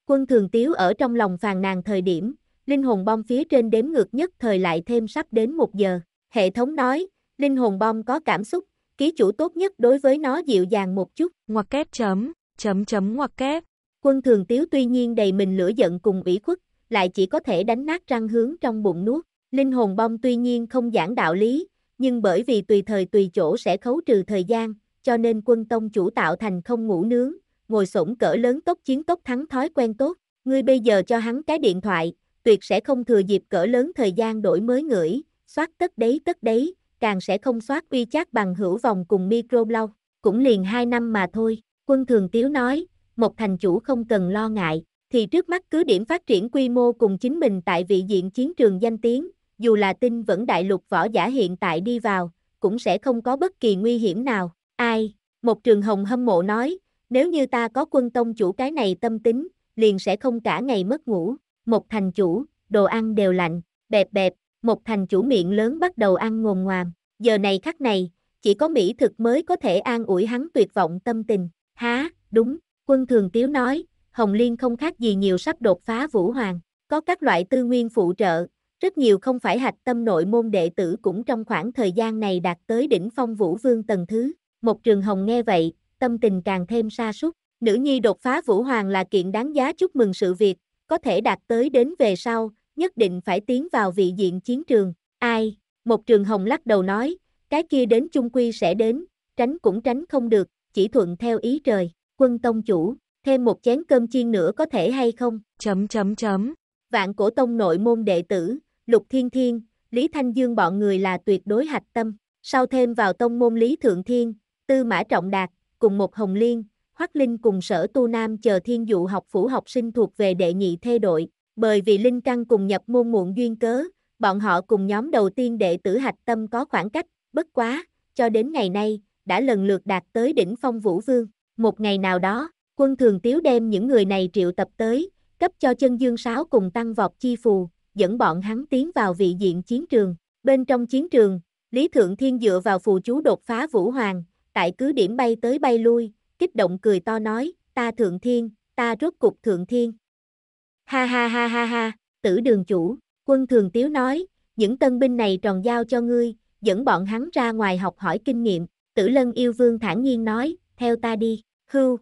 Quân thường tiếu ở trong lòng phàn nàn thời điểm, linh hồn bom phía trên đếm ngược nhất thời lại thêm sắp đến 1 giờ. Hệ thống nói, linh hồn bom có cảm xúc, ký chủ tốt nhất đối với nó dịu dàng một chút. Ngoặc kép chấm, chấm chấm ngoặc kép. Quân thường tiếu tuy nhiên đầy mình lửa giận cùng ủy khuất, lại chỉ có thể đánh nát răng hướng trong bụng nuốt. Linh hồn bong tuy nhiên không giảng đạo lý, nhưng bởi vì tùy thời tùy chỗ sẽ khấu trừ thời gian, cho nên quân tông chủ tạo thành không ngủ nướng, ngồi sổng cỡ lớn tốc chiến tốc thắng thói quen tốt, ngươi bây giờ cho hắn cái điện thoại, tuyệt sẽ không thừa dịp cỡ lớn thời gian đổi mới ngửi, soát tất đấy tất đấy, càng sẽ không soát uy chát bằng hữu vòng cùng micro lâu cũng liền 2 năm mà thôi, quân thường tiếu nói, một thành chủ không cần lo ngại, thì trước mắt cứ điểm phát triển quy mô cùng chính mình tại vị diện chiến trường danh tiếng, dù là tinh vẫn đại lục võ giả hiện tại đi vào, cũng sẽ không có bất kỳ nguy hiểm nào. Ai? Một trường hồng hâm mộ nói, nếu như ta có quân tông chủ cái này tâm tính, liền sẽ không cả ngày mất ngủ. Một thành chủ, đồ ăn đều lạnh, bẹp bẹp, một thành chủ miệng lớn bắt đầu ăn ngồm ngoàm. Giờ này khắc này, chỉ có mỹ thực mới có thể an ủi hắn tuyệt vọng tâm tình. Há, đúng, quân thường tiếu nói, Hồng Liên không khác gì nhiều sắp đột phá Vũ Hoàng. Có các loại tư nguyên phụ trợ, rất nhiều không phải hạch tâm nội môn đệ tử cũng trong khoảng thời gian này đạt tới đỉnh phong vũ vương tầng thứ. Một trường hồng nghe vậy, tâm tình càng thêm sa sút Nữ nhi đột phá vũ hoàng là kiện đáng giá chúc mừng sự việc, có thể đạt tới đến về sau, nhất định phải tiến vào vị diện chiến trường. Ai? Một trường hồng lắc đầu nói, cái kia đến chung quy sẽ đến, tránh cũng tránh không được, chỉ thuận theo ý trời, quân tông chủ, thêm một chén cơm chiên nữa có thể hay không? Chấm chấm chấm. Vạn cổ tông nội môn đệ tử, Lục Thiên Thiên, Lý Thanh Dương bọn người là tuyệt đối hạch tâm, sau thêm vào tông môn Lý Thượng Thiên, Tư Mã Trọng Đạt, cùng một Hồng Liên, Hoắc Linh cùng sở tu nam chờ thiên dụ học phủ học sinh thuộc về đệ nhị thê đội, bởi vì Linh Căn cùng nhập môn muộn duyên cớ, bọn họ cùng nhóm đầu tiên đệ tử hạch tâm có khoảng cách, bất quá, cho đến ngày nay, đã lần lượt đạt tới đỉnh phong Vũ Vương. Một ngày nào đó, quân thường tiếu đem những người này triệu tập tới, cấp cho chân dương sáo cùng tăng vọt chi phù, dẫn bọn hắn tiến vào vị diện chiến trường. Bên trong chiến trường, Lý Thượng Thiên dựa vào phù chú đột phá Vũ Hoàng, tại cứ điểm bay tới bay lui, kích động cười to nói, ta Thượng Thiên, ta rốt cục Thượng Thiên. Ha ha ha ha ha, tử đường chủ, quân thường tiếu nói, những tân binh này tròn giao cho ngươi, dẫn bọn hắn ra ngoài học hỏi kinh nghiệm, tử lân yêu vương thản nhiên nói, theo ta đi, hưu.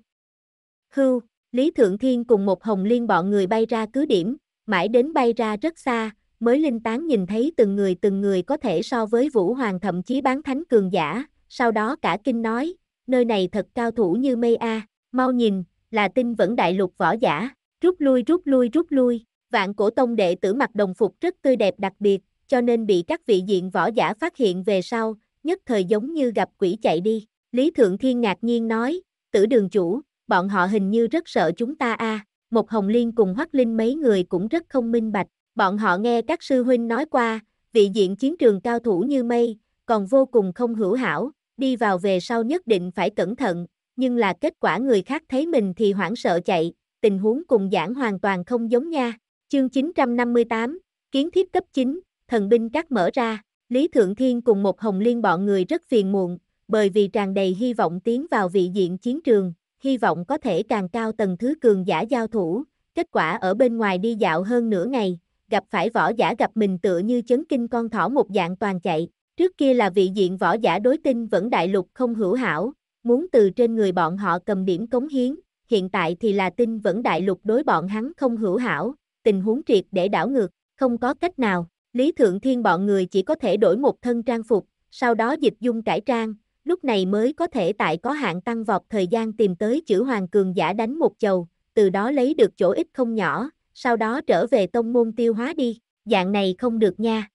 Hưu, Lý Thượng Thiên cùng một hồng liên bọn người bay ra cứ điểm, mãi đến bay ra rất xa, mới linh tán nhìn thấy từng người từng người có thể so với Vũ Hoàng thậm chí bán thánh cường giả, sau đó cả kinh nói, nơi này thật cao thủ như mây a, mau nhìn, là tinh vẫn đại lục võ giả, rút lui rút lui rút lui, vạn cổ tông đệ tử mặc đồng phục rất tươi đẹp đặc biệt, cho nên bị các vị diện võ giả phát hiện về sau, nhất thời giống như gặp quỷ chạy đi, Lý Thượng Thiên ngạc nhiên nói, tử đường chủ, bọn họ hình như rất sợ chúng ta a. À một Hồng Liên cùng Hoắc Linh mấy người cũng rất không minh bạch, bọn họ nghe các sư huynh nói qua, vị diện chiến trường cao thủ như mây, còn vô cùng không hữu hảo, đi vào về sau nhất định phải cẩn thận, nhưng là kết quả người khác thấy mình thì hoảng sợ chạy, tình huống cùng giảng hoàn toàn không giống nha. Chương 958, kiến thiết cấp 9, thần binh các mở ra, Lý Thượng Thiên cùng một Hồng Liên bọn người rất phiền muộn, bởi vì tràn đầy hy vọng tiến vào vị diện chiến trường, hy vọng có thể càng cao tầng thứ cường giả giao thủ, kết quả ở bên ngoài đi dạo hơn nửa ngày, gặp phải võ giả gặp mình tựa như chấn kinh con thỏ một dạng toàn chạy, trước kia là vị diện võ giả đối tinh vẫn đại lục không hữu hảo, muốn từ trên người bọn họ cầm điểm cống hiến, hiện tại thì là tinh vẫn đại lục đối bọn hắn không hữu hảo, tình huống triệt để đảo ngược, không có cách nào, Lý Thượng Thiên bọn người chỉ có thể đổi một thân trang phục, sau đó dịch dung cải trang, lúc này mới có thể tại có hạn tăng vọt thời gian tìm tới chữ hoàng cường giả đánh một chầu, từ đó lấy được chỗ ít không nhỏ, sau đó trở về tông môn tiêu hóa đi, dạng này không được nha.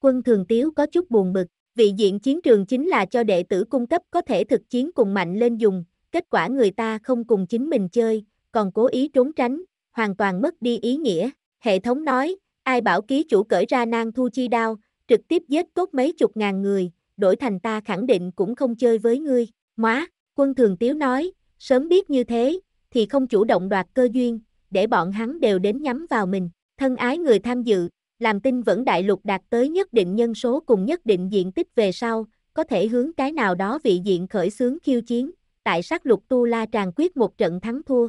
Quân thường tiếu có chút buồn bực, vị diện chiến trường chính là cho đệ tử cung cấp có thể thực chiến cùng mạnh lên dùng, kết quả người ta không cùng chính mình chơi, còn cố ý trốn tránh, hoàn toàn mất đi ý nghĩa, hệ thống nói, ai bảo ký chủ cởi ra nang thu chi đao, trực tiếp giết cốt mấy chục ngàn người, đổi thành ta khẳng định cũng không chơi với ngươi. Móa, quân thường tiếu nói, sớm biết như thế, thì không chủ động đoạt cơ duyên, để bọn hắn đều đến nhắm vào mình. Thân ái người tham dự, làm tin vẫn đại lục đạt tới nhất định nhân số cùng nhất định diện tích về sau, có thể hướng cái nào đó vị diện khởi xướng khiêu chiến, tại sát lục tu la tràn quyết một trận thắng thua.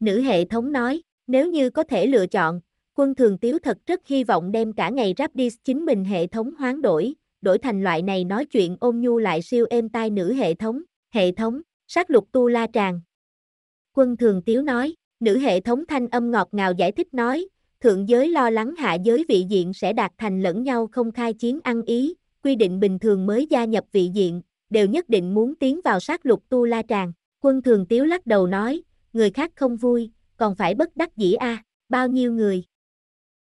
Nữ hệ thống nói, nếu như có thể lựa chọn, quân thường tiếu thật rất hy vọng đem cả ngày Rapdis chính mình hệ thống hoán đổi, đổi thành loại này nói chuyện ôn nhu lại siêu êm tai nữ hệ thống, hệ thống, sát lục tu la tràng. Quân thường tiếu nói, nữ hệ thống thanh âm ngọt ngào giải thích nói, thượng giới lo lắng hạ giới vị diện sẽ đạt thành lẫn nhau không khai chiến ăn ý, quy định bình thường mới gia nhập vị diện, đều nhất định muốn tiến vào sát lục tu la tràng. Quân thường tiếu lắc đầu nói, người khác không vui, còn phải bất đắc dĩ a à, bao nhiêu người.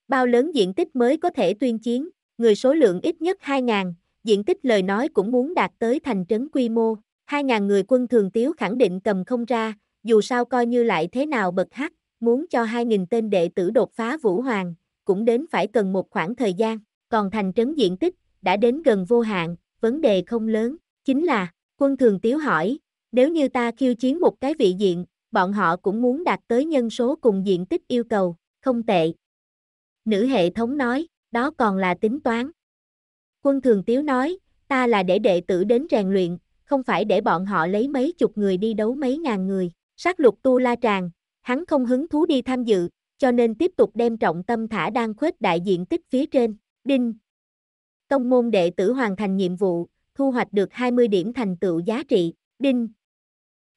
Bao lớn diện tích mới có thể tuyên chiến người số lượng ít nhất 2.000, diện tích lời nói cũng muốn đạt tới thành trấn quy mô. 2.000 người quân thường tiếu khẳng định cầm không ra, dù sao coi như lại thế nào bật hắc, muốn cho 2.000 tên đệ tử đột phá vũ hoàng, cũng đến phải cần một khoảng thời gian, còn thành trấn diện tích, đã đến gần vô hạn, vấn đề không lớn, chính là, quân thường tiếu hỏi, nếu như ta khiêu chiến một cái vị diện, bọn họ cũng muốn đạt tới nhân số cùng diện tích yêu cầu, không tệ. Nữ hệ thống nói, đó còn là tính toán. Quân Thường Tiếu nói, ta là để đệ tử đến rèn luyện, không phải để bọn họ lấy mấy chục người đi đấu mấy ngàn người. Sát lục tu la tràn, hắn không hứng thú đi tham dự, cho nên tiếp tục đem trọng tâm thả đang khuếch đại diện tích phía trên. Đinh Tông môn đệ tử hoàn thành nhiệm vụ, thu hoạch được 20 điểm thành tựu giá trị. Đinh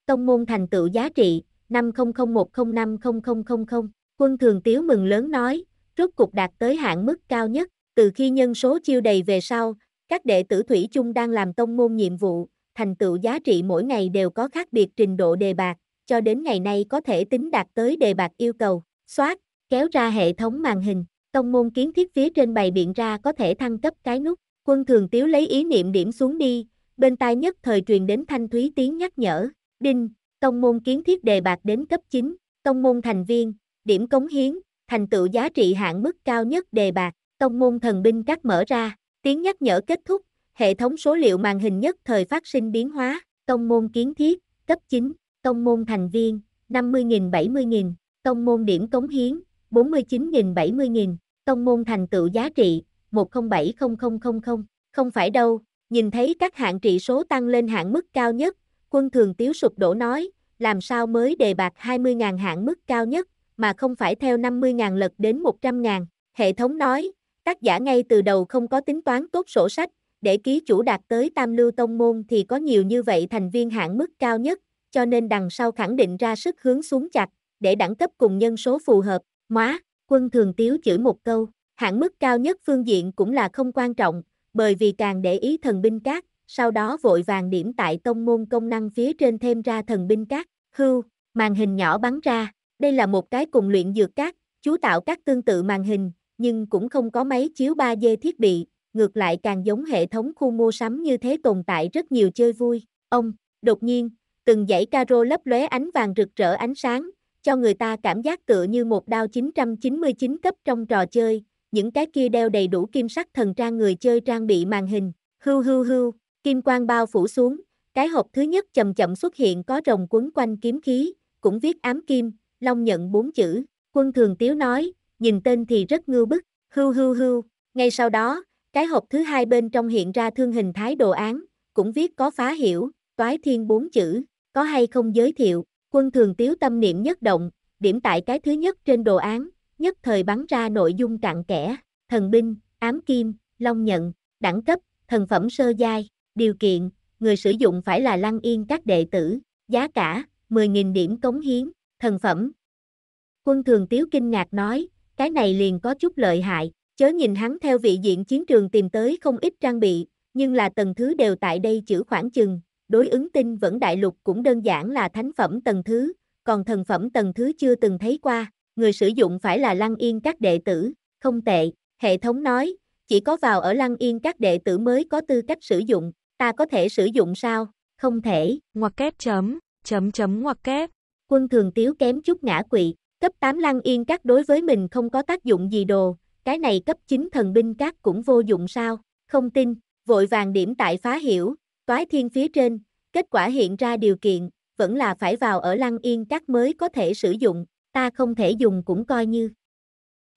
Tông môn thành tựu giá trị 5001050000. Quân Thường Tiếu mừng lớn nói, rốt cục đạt tới hạn mức cao nhất. Từ khi nhân số chiêu đầy về sau, các đệ tử Thủy chung đang làm tông môn nhiệm vụ, thành tựu giá trị mỗi ngày đều có khác biệt trình độ đề bạc, cho đến ngày nay có thể tính đạt tới đề bạc yêu cầu. Xoát, kéo ra hệ thống màn hình, tông môn kiến thiết phía trên bày biện ra có thể thăng cấp cái nút. Quân thường tiếu lấy ý niệm điểm xuống đi, bên tai nhất thời truyền đến thanh thúy tiếng nhắc nhở. Đinh, tông môn kiến thiết đề bạc đến cấp 9, tông môn thành viên, điểm cống hiến, thành tựu giá trị hạn mức cao nhất đề bạc, tông môn thần binh các mở ra, tiếng nhắc nhở kết thúc, hệ thống số liệu màn hình nhất thời phát sinh biến hóa, tông môn kiến thiết, cấp 9, tông môn thành viên, 50.000 70.000, tông môn điểm cống hiến, 49.000 70.000, tông môn thành tựu giá trị, 1070000, không phải đâu, nhìn thấy các hạng trị số tăng lên hạng mức cao nhất, quân thường tiếu sụp đổ nói, làm sao mới đề bạc 20.000 hạng mức cao nhất, mà không phải theo 50.000 lật đến 100.000. Hệ thống nói, tác giả ngay từ đầu không có tính toán tốt sổ sách, để ký chủ đạt tới tam lưu tông môn thì có nhiều như vậy thành viên hạng mức cao nhất, cho nên đằng sau khẳng định ra sức hướng xuống chặt, để đẳng cấp cùng nhân số phù hợp, móa, quân thường tiếu chửi một câu, hạng mức cao nhất phương diện cũng là không quan trọng, bởi vì càng để ý thần binh cát, sau đó vội vàng điểm tại tông môn công năng phía trên thêm ra thần binh cát, hưu, màn hình nhỏ bắn ra, đây là một cái cùng luyện dược các, chú tạo các tương tự màn hình, nhưng cũng không có máy chiếu 3D thiết bị, ngược lại càng giống hệ thống khu mua sắm như thế tồn tại rất nhiều chơi vui. Ông, đột nhiên, từng dãy caro lấp lóe ánh vàng rực rỡ ánh sáng, cho người ta cảm giác tựa như một đao 999 cấp trong trò chơi, những cái kia đeo đầy đủ kim sắc thần trang người chơi trang bị màn hình, hưu hưu hưu, kim quang bao phủ xuống, cái hộp thứ nhất chậm chậm xuất hiện có rồng quấn quanh kiếm khí, cũng viết ám kim, Long nhận bốn chữ, quân thường tiếu nói, nhìn tên thì rất ngưu bức, hưu hưu hưu, ngay sau đó, cái hộp thứ hai bên trong hiện ra thương hình thái đồ án, cũng viết có phá hiểu, toái thiên bốn chữ, có hay không giới thiệu, quân thường tiếu tâm niệm nhất động, điểm tại cái thứ nhất trên đồ án, nhất thời bắn ra nội dung cặn kẽ, thần binh, ám kim, long nhận, đẳng cấp, thần phẩm sơ giai, điều kiện, người sử dụng phải là lăng yên các đệ tử, giá cả, 10.000 điểm cống hiến, thần phẩm. Quân thường tiếu kinh ngạc nói, cái này liền có chút lợi hại, chớ nhìn hắn theo vị diện chiến trường tìm tới không ít trang bị, nhưng là tầng thứ đều tại đây chữ khoảng chừng, đối ứng tinh vẫn đại lục cũng đơn giản là thánh phẩm tầng thứ, còn thần phẩm tầng thứ chưa từng thấy qua, người sử dụng phải là lăng yên các đệ tử, không tệ, hệ thống nói, chỉ có vào ở lăng yên các đệ tử mới có tư cách sử dụng, ta có thể sử dụng sao, không thể, ngoặc kép chấm, chấm chấm ngoặc kép quân thường tiếu kém chút ngã quỵ, cấp 8 lăng yên các đối với mình không có tác dụng gì đồ, cái này cấp 9 thần binh các cũng vô dụng sao, không tin, vội vàng điểm tại phá hiểu, toái thiên phía trên, kết quả hiện ra điều kiện, vẫn là phải vào ở lăng yên các mới có thể sử dụng, ta không thể dùng cũng coi như.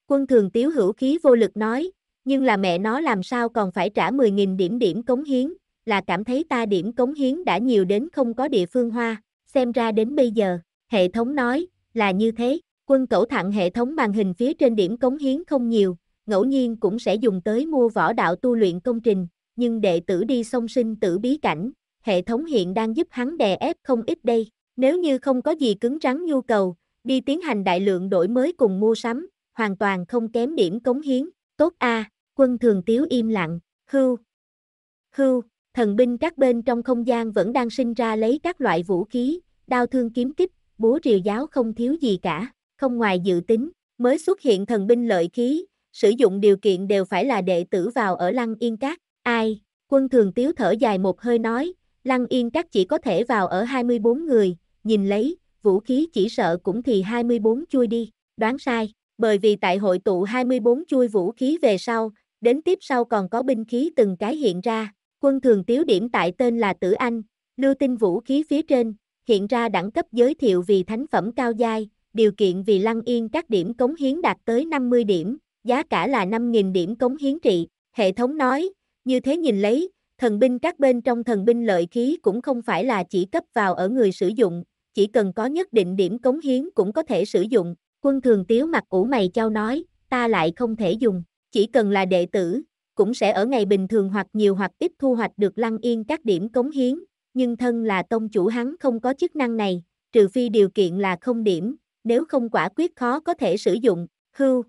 Quân thường tiếu hữu khí vô lực nói, nhưng là mẹ nó làm sao còn phải trả 10.000 điểm điểm cống hiến, là cảm thấy ta điểm cống hiến đã nhiều đến không có địa phương hoa, xem ra đến bây giờ, hệ thống nói, là như thế, quân cẩu thẳng hệ thống màn hình phía trên điểm cống hiến không nhiều, ngẫu nhiên cũng sẽ dùng tới mua võ đạo tu luyện công trình, nhưng đệ tử đi song sinh tử bí cảnh, hệ thống hiện đang giúp hắn đè ép không ít đây, nếu như không có gì cứng rắn nhu cầu, đi tiến hành đại lượng đổi mới cùng mua sắm, hoàn toàn không kém điểm cống hiến, tốt a, à, quân thường tiếu im lặng, hưu, hưu, thần binh các bên trong không gian vẫn đang sinh ra lấy các loại vũ khí, đao thương kiếm kích, búa rìu giáo không thiếu gì cả, không ngoài dự tính, mới xuất hiện thần binh lợi khí, sử dụng điều kiện đều phải là đệ tử vào ở Lăng Yên Các, ai, quân thường tiếu thở dài một hơi nói, Lăng Yên Các chỉ có thể vào ở 24 người, nhìn lấy, vũ khí chỉ sợ cũng thì 24 chui đi, đoán sai, bởi vì tại hội tụ 24 chui vũ khí về sau, đến tiếp sau còn có binh khí từng cái hiện ra, quân thường tiếu điểm tại tên là Tử Anh, lưu tin vũ khí phía trên, hiện ra đẳng cấp giới thiệu vì thánh phẩm cao giai, điều kiện vì Lăng Yên các điểm cống hiến đạt tới 50 điểm, giá cả là 5.000 điểm cống hiến trị, hệ thống nói, như thế nhìn lấy, thần binh các bên trong thần binh lợi khí cũng không phải là chỉ cấp vào ở người sử dụng, chỉ cần có nhất định điểm cống hiến cũng có thể sử dụng, quân thường tiếu mặt ủ mày trao nói, ta lại không thể dùng, chỉ cần là đệ tử, cũng sẽ ở ngày bình thường hoặc nhiều hoặc ít thu hoạch được lăng yên các điểm cống hiến, nhưng thân là tông chủ hắn không có chức năng này, trừ phi điều kiện là không điểm, nếu không quả quyết khó có thể sử dụng, hưu.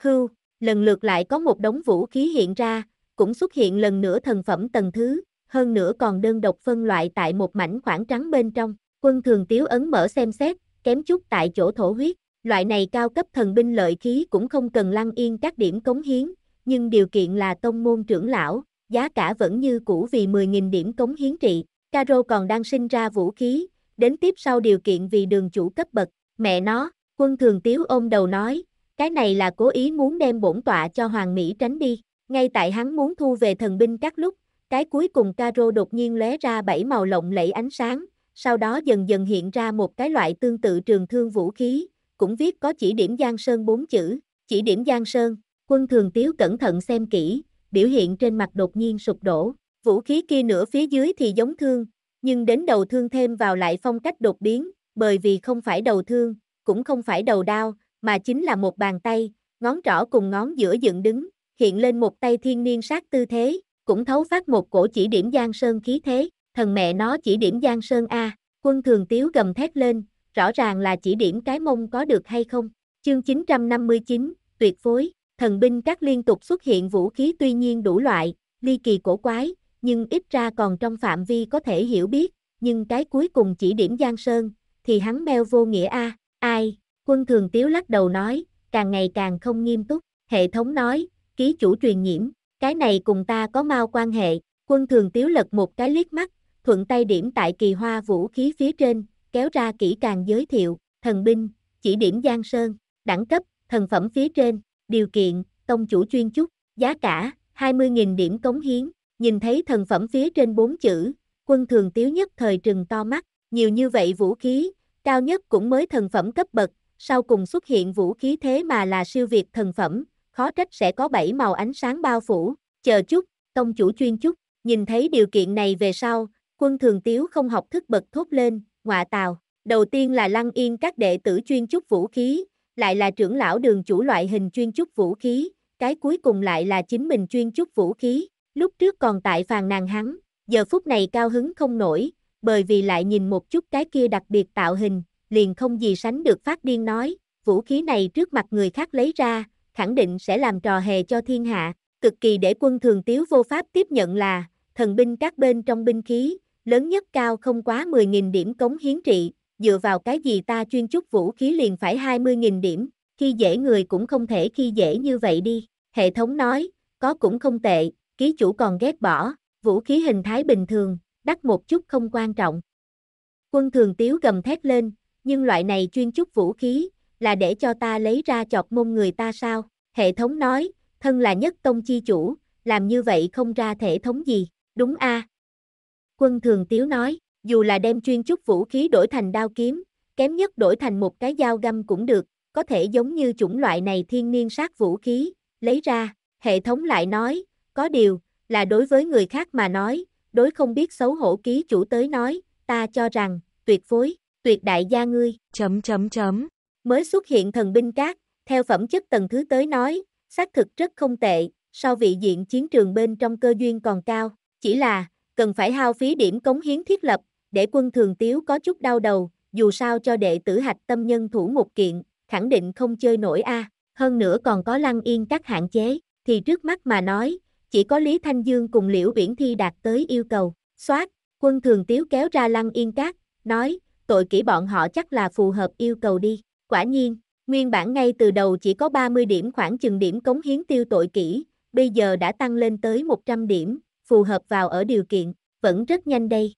Hưu, lần lượt lại có một đống vũ khí hiện ra, cũng xuất hiện lần nữa thần phẩm tầng thứ, hơn nữa còn đơn độc phân loại tại một mảnh khoảng trắng bên trong, quân thường tiếu ấn mở xem xét, kém chút tại chỗ thổ huyết, loại này cao cấp thần binh lợi khí cũng không cần lăng yên các điểm cống hiến, nhưng điều kiện là tông môn trưởng lão, giá cả vẫn như cũ vì 10.000 điểm cống hiến trị. Caro còn đang sinh ra vũ khí, đến tiếp sau điều kiện vì đường chủ cấp bậc. Mẹ nó, quân thường tiếu ôm đầu nói, cái này là cố ý muốn đem bổn tọa cho Hoàng Mỹ tránh đi. Ngay tại hắn muốn thu về thần binh các lúc, cái cuối cùng Caro đột nhiên lóe ra bảy màu lộng lẫy ánh sáng, sau đó dần dần hiện ra một cái loại tương tự trường thương vũ khí, cũng viết có chỉ điểm Giang Sơn bốn chữ, chỉ điểm Giang Sơn, quân thường tiếu cẩn thận xem kỹ, biểu hiện trên mặt đột nhiên sụp đổ. Vũ khí kia nửa phía dưới thì giống thương, nhưng đến đầu thương thêm vào lại phong cách đột biến, bởi vì không phải đầu thương, cũng không phải đầu đao, mà chính là một bàn tay, ngón trỏ cùng ngón giữa dựng đứng, hiện lên một tay thiên niên sát tư thế, cũng thấu phát một cổ chỉ điểm Giang Sơn khí thế, thần mẹ nó chỉ điểm Giang Sơn A, quân thường tiếu gầm thét lên, rõ ràng là chỉ điểm cái mông có được hay không. Chương 959, tuyệt phối, thần binh các liên tục xuất hiện vũ khí tuy nhiên đủ loại, ly kỳ cổ quái, nhưng ít ra còn trong phạm vi có thể hiểu biết, nhưng cái cuối cùng chỉ điểm Giang Sơn, thì hắn meo vô nghĩa a ai, quân thường tiếu lắc đầu nói, càng ngày càng không nghiêm túc, hệ thống nói, ký chủ truyền nhiễm, cái này cùng ta có mau quan hệ, quân thường tiếu lật một cái liếc mắt, thuận tay điểm tại kỳ hoa vũ khí phía trên, kéo ra kỹ càng giới thiệu, thần binh, chỉ điểm Giang Sơn, đẳng cấp, thần phẩm phía trên, Điều kiện, tông chủ chuyên chúc, giá cả, 20.000 điểm cống hiến, nhìn thấy thần phẩm phía trên bốn chữ, quân thường tiếu nhất thời trừng to mắt, nhiều như vậy vũ khí, cao nhất cũng mới thần phẩm cấp bậc, sau cùng xuất hiện vũ khí thế mà là siêu việt thần phẩm, khó trách sẽ có bảy màu ánh sáng bao phủ, chờ chút, tông chủ chuyên chúc, nhìn thấy điều kiện này về sau, quân thường tiếu không học thức bậc thốt lên, ngọa tào, đầu tiên là lăng yên các đệ tử chuyên chúc vũ khí, lại là trưởng lão đường chủ loại hình chuyên trúc vũ khí, cái cuối cùng lại là chính mình chuyên trúc vũ khí, lúc trước còn tại phàn nàn hắn, giờ phút này cao hứng không nổi, bởi vì lại nhìn một chút cái kia đặc biệt tạo hình, liền không gì sánh được phát điên nói, vũ khí này trước mặt người khác lấy ra, khẳng định sẽ làm trò hề cho thiên hạ, cực kỳ để quân thường tiếu vô pháp tiếp nhận là, thần binh các bên trong binh khí, lớn nhất cao không quá 10.000 điểm cống hiến trị, dựa vào cái gì ta chuyên chút vũ khí liền phải 20.000 điểm, khi dễ người cũng không thể khi dễ như vậy đi, hệ thống nói, có cũng không tệ, ký chủ còn ghét bỏ, vũ khí hình thái bình thường, đắt một chút không quan trọng. Quân thường tiếu gầm thét lên, nhưng loại này chuyên chút vũ khí, là để cho ta lấy ra chọc mông người ta sao, hệ thống nói, thân là nhất tông chi chủ, làm như vậy không ra thể thống gì, đúng a Quân thường tiếu nói, dù là đem chuyên chút vũ khí đổi thành đao kiếm, kém nhất đổi thành một cái dao găm cũng được, có thể giống như chủng loại này thiên niên sát vũ khí, lấy ra, hệ thống lại nói, có điều, là đối với người khác mà nói, đối không biết xấu hổ ký chủ tới nói, ta cho rằng, tuyệt phối, tuyệt đại gia ngươi, chấm chấm chấm, mới xuất hiện thần binh cát, theo phẩm chất tầng thứ tới nói, xác thực rất không tệ, so vị diện chiến trường bên trong cơ duyên còn cao, chỉ là, cần phải hao phí điểm cống hiến thiết lập, để quân thường tiếu có chút đau đầu, dù sao cho đệ tử hạch tâm nhân thủ một kiện, khẳng định không chơi nổi a. hơn nữa còn có lăng yên các hạn chế, thì trước mắt mà nói, chỉ có Lý Thanh Dương cùng Liễu Viễn Thi đạt tới yêu cầu, soát, quân thường tiếu kéo ra lăng yên các, nói, tội kỹ bọn họ chắc là phù hợp yêu cầu đi, quả nhiên, nguyên bản ngay từ đầu chỉ có 30 điểm khoảng chừng điểm cống hiến tiêu tội kỹ, bây giờ đã tăng lên tới 100 điểm, phù hợp vào ở điều kiện, vẫn rất nhanh đây.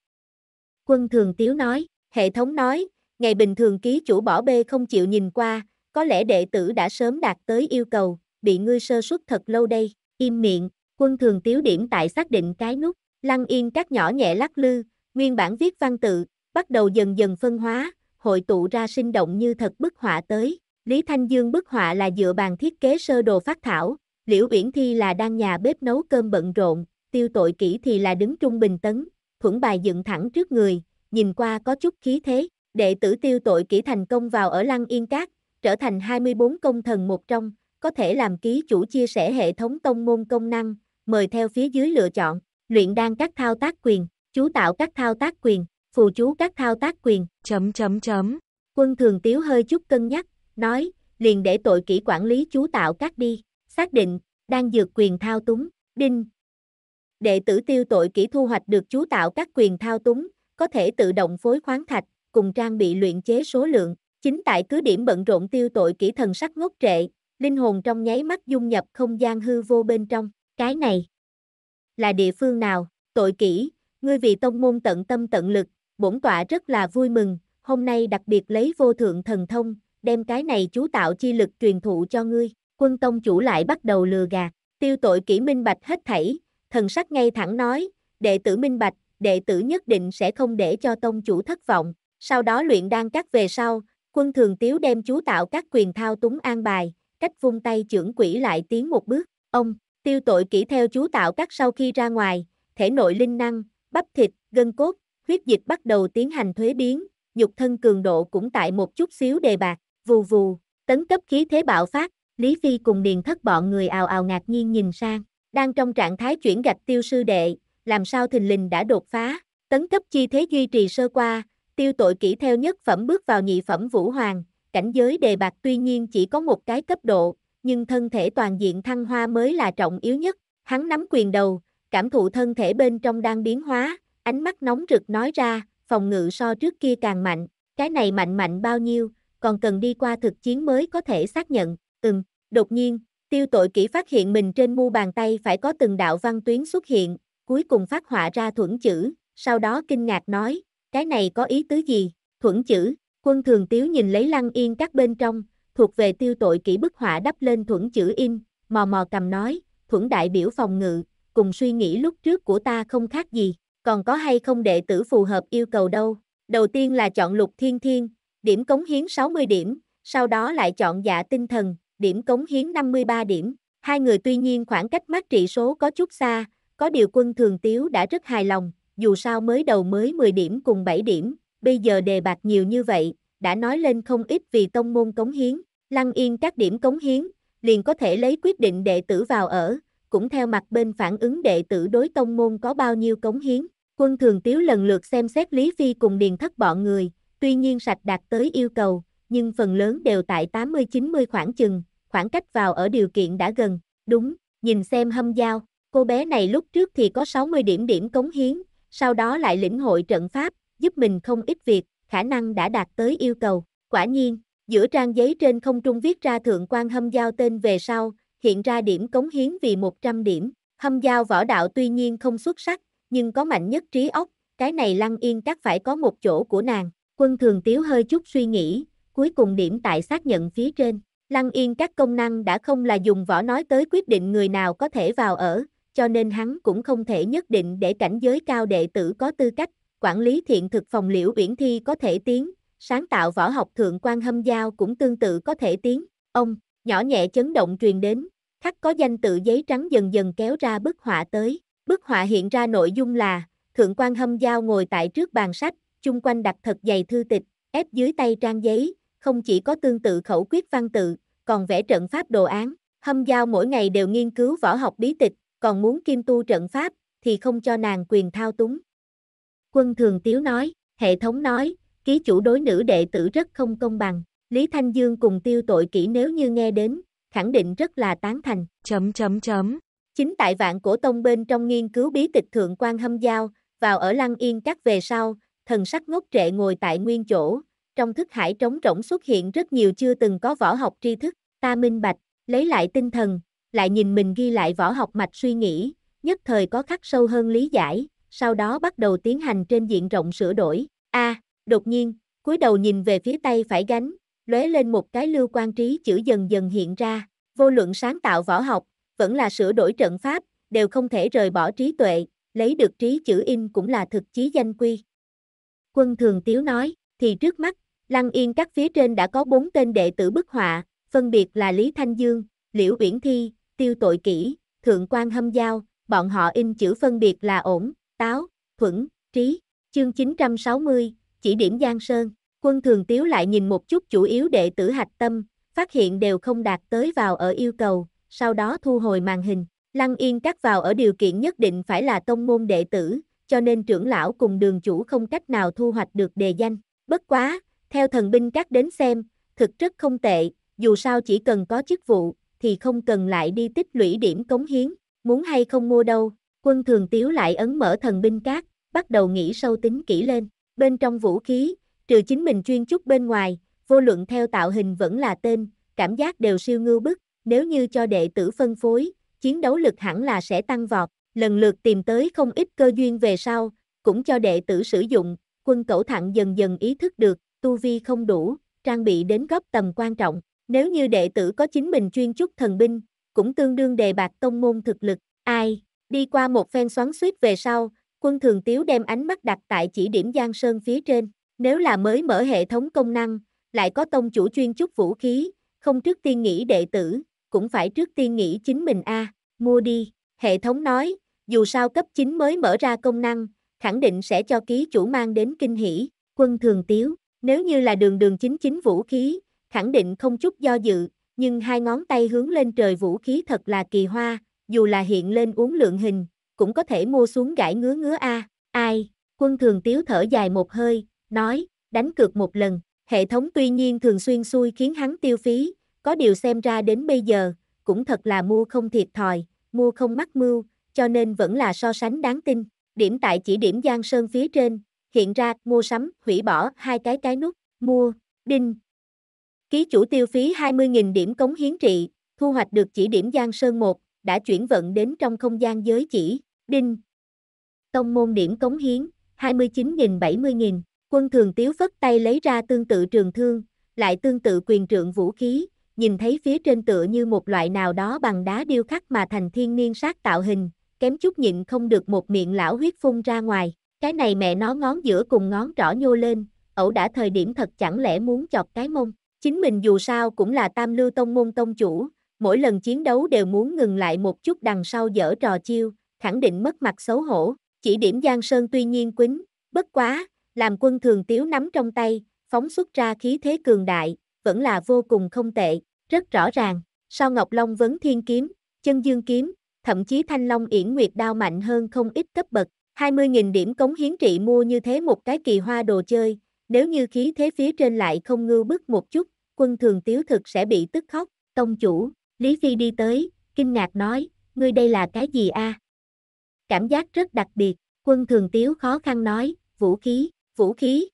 Quân Thường Tiếu nói, hệ thống nói, ngày bình thường ký chủ bỏ bê không chịu nhìn qua, có lẽ đệ tử đã sớm đạt tới yêu cầu, bị ngươi sơ suất thật lâu đây, im miệng, quân thường tiếu điểm tại xác định cái nút, lăng yên các nhỏ nhẹ lắc lư, nguyên bản viết văn tự, bắt đầu dần dần phân hóa, hội tụ ra sinh động như thật bức họa tới, Lý Thanh Dương bức họa là dựa bàn thiết kế sơ đồ phát thảo, Liễu Uyển Thi là đang nhà bếp nấu cơm bận rộn, tiêu tội kỹ thì là đứng trung bình tấn, thuẫn bài dựng thẳng trước người, nhìn qua có chút khí thế, đệ tử tiêu tội kỹ thành công vào ở Lăng Yên Cát, trở thành 24 công thần một trong, có thể làm ký chủ chia sẻ hệ thống tông môn công năng, mời theo phía dưới lựa chọn, luyện đan các thao tác quyền, chú tạo các thao tác quyền, phù chú các thao tác quyền, chấm chấm chấm. Quân thường tiếu hơi chút cân nhắc, nói, liền để tội kỹ quản lý chú tạo các đi, xác định, đang dược quyền thao túng, đinh, đệ tử tiêu tội kỹ thu hoạch được chú tạo các quyền thao túng, có thể tự động phối khoáng thạch, cùng trang bị luyện chế số lượng. Chính tại cứ điểm bận rộn tiêu tội kỹ thần sắc ngốc trệ, linh hồn trong nháy mắt dung nhập không gian hư vô bên trong. Cái này là địa phương nào? Tội kỹ, ngươi vì tông môn tận tâm tận lực, bổn tọa rất là vui mừng, hôm nay đặc biệt lấy vô thượng thần thông, đem cái này chú tạo chi lực truyền thụ cho ngươi. Quân tông chủ lại bắt đầu lừa gạt, tiêu tội kỹ minh bạch hết thảy, thần sắc ngay thẳng nói, đệ tử minh bạch, đệ tử nhất định sẽ không để cho tông chủ thất vọng. Sau đó luyện đan cắt về sau, quân thường tiếu đem chú tạo các quyền thao túng an bài, cách vung tay trưởng quỷ lại tiến một bước. Ông, tiêu tội kỹ theo chú tạo các sau khi ra ngoài, thể nội linh năng, bắp thịt, gân cốt, huyết dịch bắt đầu tiến hành thuế biến, nhục thân cường độ cũng tại một chút xíu đề bạc, vù vù, tấn cấp khí thế bạo phát, Lý Phi cùng điền thất bọn người ào ào ngạc nhiên nhìn sang, đang trong trạng thái chuyển gạch tiêu sư đệ, làm sao thình lình đã đột phá, tấn cấp chi thế duy trì sơ qua, tiêu tội kỹ theo nhất phẩm bước vào nhị phẩm vũ hoàng, cảnh giới đề bạc tuy nhiên chỉ có một cái cấp độ, nhưng thân thể toàn diện thăng hoa mới là trọng yếu nhất, hắn nắm quyền đầu, cảm thụ thân thể bên trong đang biến hóa, ánh mắt nóng rực nói ra, phòng ngự so trước kia càng mạnh, cái này mạnh mạnh bao nhiêu, còn cần đi qua thực chiến mới có thể xác nhận, ừm, đột nhiên, Tiêu tội kỹ phát hiện mình trên mu bàn tay phải có từng đạo văn tuyến xuất hiện, cuối cùng phát họa ra thuẫn chữ, sau đó kinh ngạc nói, cái này có ý tứ gì, thuẫn chữ, quân thường tiếu nhìn lấy lăng yên các bên trong, thuộc về tiêu tội kỹ bức họa đắp lên thuẫn chữ in, mò mò cầm nói, thuẫn đại biểu phòng ngự, cùng suy nghĩ lúc trước của ta không khác gì, còn có hay không đệ tử phù hợp yêu cầu đâu, đầu tiên là chọn lục thiên thiên, điểm cống hiến 60 điểm, sau đó lại chọn dạ tinh thần, điểm cống hiến 53 điểm. Hai người tuy nhiên khoảng cách mắt trị số có chút xa, có điều quân thường tiếu đã rất hài lòng, dù sao mới đầu mới 10 điểm cùng 7 điểm, bây giờ đề bạc nhiều như vậy, đã nói lên không ít vì tông môn cống hiến, lăng yên các điểm cống hiến, liền có thể lấy quyết định đệ tử vào ở, cũng theo mặt bên phản ứng đệ tử đối tông môn có bao nhiêu cống hiến. Quân thường tiếu lần lượt xem xét Lý Phi cùng điền thất bọn người, tuy nhiên sạch đạt tới yêu cầu, nhưng phần lớn đều tại 80-90 khoảng chừng, khoảng cách vào ở điều kiện đã gần, đúng, nhìn xem hâm giao, cô bé này lúc trước thì có 60 điểm điểm cống hiến, sau đó lại lĩnh hội trận pháp, giúp mình không ít việc, khả năng đã đạt tới yêu cầu, quả nhiên, giữa trang giấy trên không trung viết ra thượng quan hâm giao tên về sau, hiện ra điểm cống hiến vì 100 điểm, hâm giao võ đạo tuy nhiên không xuất sắc, nhưng có mạnh nhất trí óc, cái này lăng yên chắc phải có một chỗ của nàng, quân thường tiếu hơi chút suy nghĩ, cuối cùng điểm tại xác nhận phía trên, Lăng Yên các công năng đã không là dùng võ nói tới quyết định người nào có thể vào ở, cho nên hắn cũng không thể nhất định để cảnh giới cao đệ tử có tư cách, quản lý thiện thực phòng liễu uyển thi có thể tiến, sáng tạo võ học thượng quan hâm giao cũng tương tự có thể tiến, ông, nhỏ nhẹ chấn động truyền đến, khắc có danh tự giấy trắng dần dần kéo ra bức họa tới, bức họa hiện ra nội dung là, thượng quan hâm giao ngồi tại trước bàn sách, chung quanh đặt thật dày thư tịch, ép dưới tay trang giấy, không chỉ có tương tự khẩu quyết văn tự, còn vẽ trận pháp đồ án. Hâm giao mỗi ngày đều nghiên cứu võ học bí tịch, còn muốn kim tu trận pháp, thì không cho nàng quyền thao túng. Quân Thường Tiếu nói, hệ thống nói, ký chủ đối nữ đệ tử rất không công bằng. Lý Thanh Dương cùng tiêu tội kỹ nếu như nghe đến, khẳng định rất là tán thành. Chấm chấm chấm. Chính tại vạn cổ tông bên trong nghiên cứu bí tịch thượng quan hâm giao, vào ở lăng yên các về sau, thần sắc ngốc trệ ngồi tại nguyên chỗ, trong thức hải trống rỗng xuất hiện rất nhiều chưa từng có võ học tri thức, ta minh bạch, lấy lại tinh thần, lại nhìn mình ghi lại võ học mạch suy nghĩ, nhất thời có khắc sâu hơn lý giải, sau đó bắt đầu tiến hành trên diện rộng sửa đổi. A, à, đột nhiên, cúi đầu nhìn về phía tay phải gánh, lóe lên một cái lưu quan trí chữ dần dần hiện ra, vô luận sáng tạo võ học, vẫn là sửa đổi trận pháp, đều không thể rời bỏ trí tuệ, lấy được trí chữ in cũng là thực chí danh quy. Quân Thường Tiếu nói, thì trước mắt, Lăng Yên các phía trên đã có bốn tên đệ tử bức họa, phân biệt là Lý Thanh Dương, Liễu Uyển Thi, Tiêu Tội Kỷ, Thượng quan Hâm Giao, bọn họ in chữ phân biệt là ổn, táo, thuẫn, trí, chương 960, chỉ điểm Giang Sơn. Quân Thường Tiếu lại nhìn một chút chủ yếu đệ tử hạch tâm, phát hiện đều không đạt tới vào ở yêu cầu, sau đó thu hồi màn hình. Lăng Yên cắt vào ở điều kiện nhất định phải là tông môn đệ tử, cho nên trưởng lão cùng đường chủ không cách nào thu hoạch được đề danh. Bất quá, theo thần binh các đến xem, thực rất không tệ, dù sao chỉ cần có chức vụ, thì không cần lại đi tích lũy điểm cống hiến, muốn hay không mua đâu. Quân thường tiếu lại ấn mở thần binh cát, bắt đầu nghĩ sâu tính kỹ lên. Bên trong vũ khí, trừ chính mình chuyên chút bên ngoài, vô luận theo tạo hình vẫn là tên, cảm giác đều siêu ngưu bức, nếu như cho đệ tử phân phối, chiến đấu lực hẳn là sẽ tăng vọt. Lần lượt tìm tới không ít cơ duyên về sau, cũng cho đệ tử sử dụng, quân cẩu thẳng dần dần ý thức được, tu vi không đủ, trang bị đến góp tầm quan trọng. Nếu như đệ tử có chính mình chuyên trúc thần binh, cũng tương đương đề bạc tông môn thực lực. Ai, đi qua một phen xoắn suýt về sau, quân thường tiếu đem ánh mắt đặt tại chỉ điểm Giang Sơn phía trên. Nếu là mới mở hệ thống công năng, lại có tông chủ chuyên trúc vũ khí, không trước tiên nghĩ đệ tử, cũng phải trước tiên nghĩ chính mình a à, mua đi. Hệ thống nói, dù sao cấp 9 mới mở ra công năng, khẳng định sẽ cho ký chủ mang đến kinh hỷ, quân thường tiếu. Nếu như là đường đường chính chính vũ khí, khẳng định không chút do dự, nhưng hai ngón tay hướng lên trời vũ khí thật là kỳ hoa, dù là hiện lên uống lượng hình, cũng có thể mua xuống gãi ngứa ngứa a. Ai, quân thường tiếu thở dài một hơi, nói, đánh cược một lần, hệ thống tuy nhiên thường xuyên xui khiến hắn tiêu phí, có điều xem ra đến bây giờ, cũng thật là mua không thiệt thòi, mua không mắc mưu, cho nên vẫn là so sánh đáng tin. Điểm tại chỉ điểm Giang Sơn phía trên, hiện ra mua sắm, hủy bỏ hai cái cái nút, mua, đinh. Ký chủ tiêu phí 20.000 điểm cống hiến trị, thu hoạch được chỉ điểm Giang Sơn 1, đã chuyển vận đến trong không gian giới chỉ, đinh. Tông môn điểm cống hiến, 29.000-70.000, quân thường tiếu phất tay lấy ra tương tự trường thương, lại tương tự quyền trượng vũ khí, nhìn thấy phía trên tựa như một loại nào đó bằng đá điêu khắc mà thành thiên niên sát tạo hình, kém chút nhịn không được một miệng lão huyết phun ra ngoài. Cái này mẹ nó ngón giữa cùng ngón trỏ nhô lên, ẩu đã thời điểm thật chẳng lẽ muốn chọc cái mông. Chính mình dù sao cũng là tam lưu tông môn tông chủ, mỗi lần chiến đấu đều muốn ngừng lại một chút đằng sau dở trò chiêu, khẳng định mất mặt xấu hổ. Chỉ điểm Giang Sơn tuy nhiên quýnh, bất quá, làm quân thường tiếu nắm trong tay, phóng xuất ra khí thế cường đại, vẫn là vô cùng không tệ, rất rõ ràng. Sau Ngọc Long vấn thiên kiếm, chân dương kiếm, thậm chí thanh long yển nguyệt đao mạnh hơn không ít cấp bậc, 20.000 điểm cống hiến trị mua như thế một cái kỳ hoa đồ chơi, nếu như khí thế phía trên lại không ngư bức một chút, quân thường tiếu thực sẽ bị tức khóc, tông chủ, Lý Phi đi tới, kinh ngạc nói, ngươi đây là cái gì a? Cảm giác rất đặc biệt, quân thường tiếu khó khăn nói, vũ khí, vũ khí.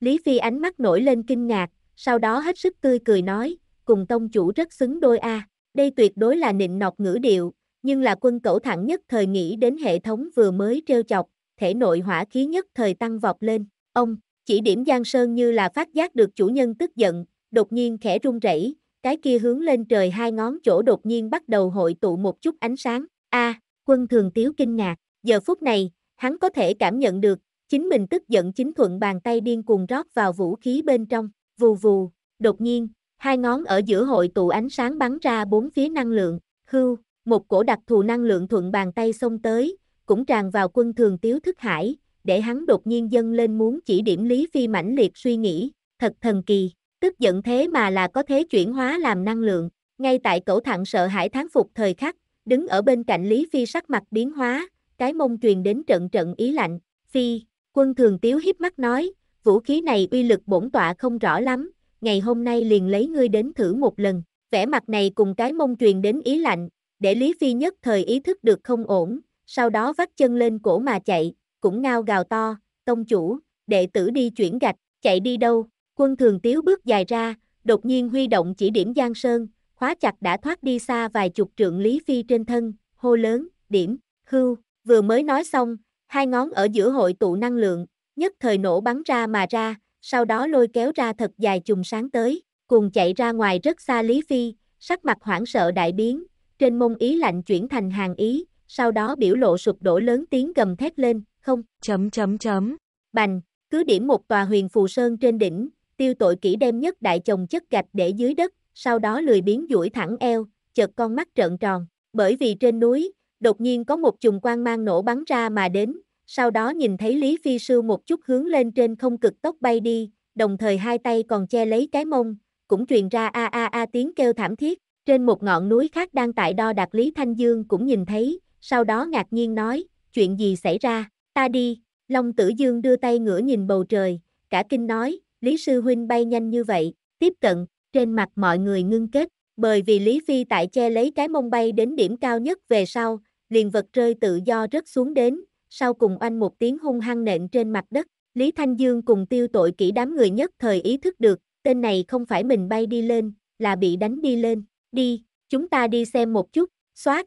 Lý Phi ánh mắt nổi lên kinh ngạc, sau đó hết sức tươi cười nói, cùng tông chủ rất xứng đôi a, đây tuyệt đối là nịnh nọt ngữ điệu, nhưng là quân cẩu thẳng nhất thời nghĩ đến hệ thống vừa mới trêu chọc, thể nội hỏa khí nhất thời tăng vọt lên, ông, chỉ điểm Giang Sơn như là phát giác được chủ nhân tức giận, đột nhiên khẽ run rẩy, cái kia hướng lên trời hai ngón chỗ đột nhiên bắt đầu hội tụ một chút ánh sáng, a quân thường tiếu kinh ngạc, giờ phút này, hắn có thể cảm nhận được, chính mình tức giận chính thuận bàn tay điên cuồng rót vào vũ khí bên trong, vù vù, đột nhiên, hai ngón ở giữa hội tụ ánh sáng bắn ra bốn phía năng lượng, hưu, một cổ đặc thù năng lượng thuận bàn tay xông tới, cũng tràn vào quân thường tiếu thức hải, để hắn đột nhiên dâng lên muốn chỉ điểm Lý Phi mãnh liệt suy nghĩ, thật thần kỳ, tức giận thế mà là có thế chuyển hóa làm năng lượng, ngay tại cổ thẳng sợ hải tháng phục thời khắc, đứng ở bên cạnh Lý Phi sắc mặt biến hóa, cái mông truyền đến trận trận ý lạnh, Phi, quân thường tiếu hiếp mắt nói, vũ khí này uy lực bổn tọa không rõ lắm, ngày hôm nay liền lấy ngươi đến thử một lần, vẻ mặt này cùng cái mông truyền đến ý lạnh, để Lý Phi nhất thời ý thức được không ổn, sau đó vắt chân lên cổ mà chạy, cũng ngao gào to, công chủ, đệ tử đi chuyển gạch, chạy đi đâu, quân thường tiếu bước dài ra, đột nhiên huy động chỉ điểm Giang Sơn, khóa chặt đã thoát đi xa vài chục trượng Lý Phi trên thân, hô lớn, điểm, hưu, vừa mới nói xong, hai ngón ở giữa hội tụ năng lượng, nhất thời nổ bắn ra mà ra, sau đó lôi kéo ra thật dài chùm sáng tới, cùng chạy ra ngoài rất xa Lý Phi, sắc mặt hoảng sợ đại biến, trên mông ý lạnh chuyển thành hàng ý, sau đó biểu lộ sụp đổ lớn tiếng gầm thét lên, không, chấm chấm chấm, bành, cứ điểm một tòa huyền phù sơn trên đỉnh, tiêu tội kỹ đem nhất đại chồng chất gạch để dưới đất, sau đó lười biến duỗi thẳng eo, chợt con mắt trợn tròn, bởi vì trên núi, đột nhiên có một chùm quang mang nổ bắn ra mà đến, sau đó nhìn thấy Lý Phi Sư một chút hướng lên trên không cực tốc bay đi, đồng thời hai tay còn che lấy cái mông, cũng truyền ra a a a tiếng kêu thảm thiết, trên một ngọn núi khác đang tại đo đạc Lý Thanh Dương cũng nhìn thấy, sau đó ngạc nhiên nói, chuyện gì xảy ra, ta đi, Long Tử Dương đưa tay ngửa nhìn bầu trời, cả kinh nói, Lý Sư Huynh bay nhanh như vậy, tiếp cận, trên mặt mọi người ngưng kết, bởi vì Lý Phi tại che lấy cái mông bay đến điểm cao nhất về sau, liền vật rơi tự do rất xuống đến, sau cùng anh một tiếng hung hăng nện trên mặt đất, Lý Thanh Dương cùng tiêu tội kỹ đám người nhất thời ý thức được, tên này không phải mình bay đi lên, là bị đánh đi lên. Đi, chúng ta đi xem một chút, xoát.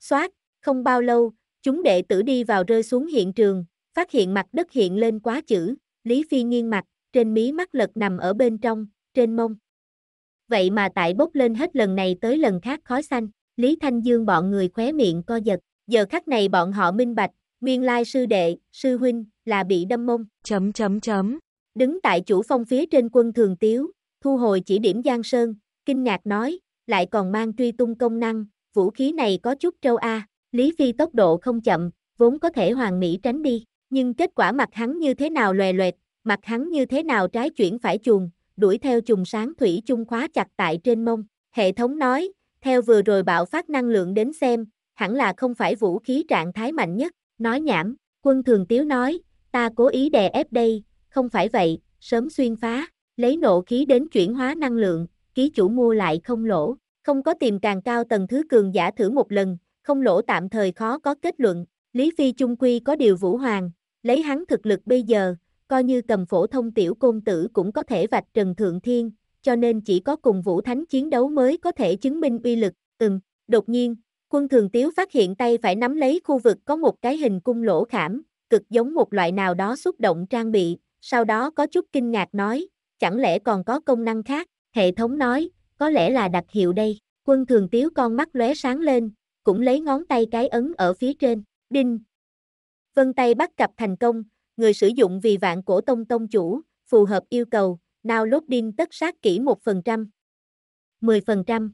Xoát, không bao lâu, chúng đệ tử đi vào rơi xuống hiện trường, phát hiện mặt đất hiện lên quá chữ, Lý Phi nghiêng mặt, trên mí mắt lật nằm ở bên trong, trên mông. Vậy mà tại bốc lên hết lần này tới lần khác khói xanh, Lý Thanh Dương bọn người khóe miệng co giật, giờ khắc này bọn họ minh bạch, nguyên lai sư đệ, sư huynh, là bị đâm mông. Chấm chấm chấm. Đứng tại chủ phong phía trên quân thường tiếu, thu hồi chỉ điểm Giang Sơn, kinh ngạc nói, lại còn mang truy tung công năng, vũ khí này có chút trâu A, Lý Phi tốc độ không chậm, vốn có thể hoàn mỹ tránh đi, nhưng kết quả mặt hắn như thế nào lòe loẹt, mặt hắn như thế nào trái chuyển phải chuồng, đuổi theo trùng sáng thủy chung khóa chặt tại trên mông. Hệ thống nói, theo vừa rồi bạo phát năng lượng đến xem, hẳn là không phải vũ khí trạng thái mạnh nhất, nói nhảm, quân thường tiếu nói, ta cố ý đè ép đây, không phải vậy, sớm xuyên phá, lấy nộ khí đến chuyển hóa năng lượng, ký chủ mua lại không lỗ, không có tìm càng cao tầng thứ cường giả thử một lần, không lỗ tạm thời khó có kết luận, Lý Phi Trung Quy có điều Vũ Hoàng, lấy hắn thực lực bây giờ, coi như cầm phổ thông tiểu công tử cũng có thể vạch trần thượng thiên, cho nên chỉ có cùng Vũ Thánh chiến đấu mới có thể chứng minh uy lực, ừm, đột nhiên, quân thường tiếu phát hiện tay phải nắm lấy khu vực có một cái hình cung lỗ khảm, cực giống một loại nào đó xúc động trang bị, sau đó có chút kinh ngạc nói, chẳng lẽ còn có công năng khác, Hệ thống nói, có lẽ là đặc hiệu đây. Quân thường tiếu con mắt lóe sáng lên, cũng lấy ngón tay cái ấn ở phía trên. Đinh. Vân tay bắt cặp thành công, người sử dụng vì vạn cổ tông tông chủ, phù hợp yêu cầu, nào lốt đinh tất sát kỹ 1%, 10%,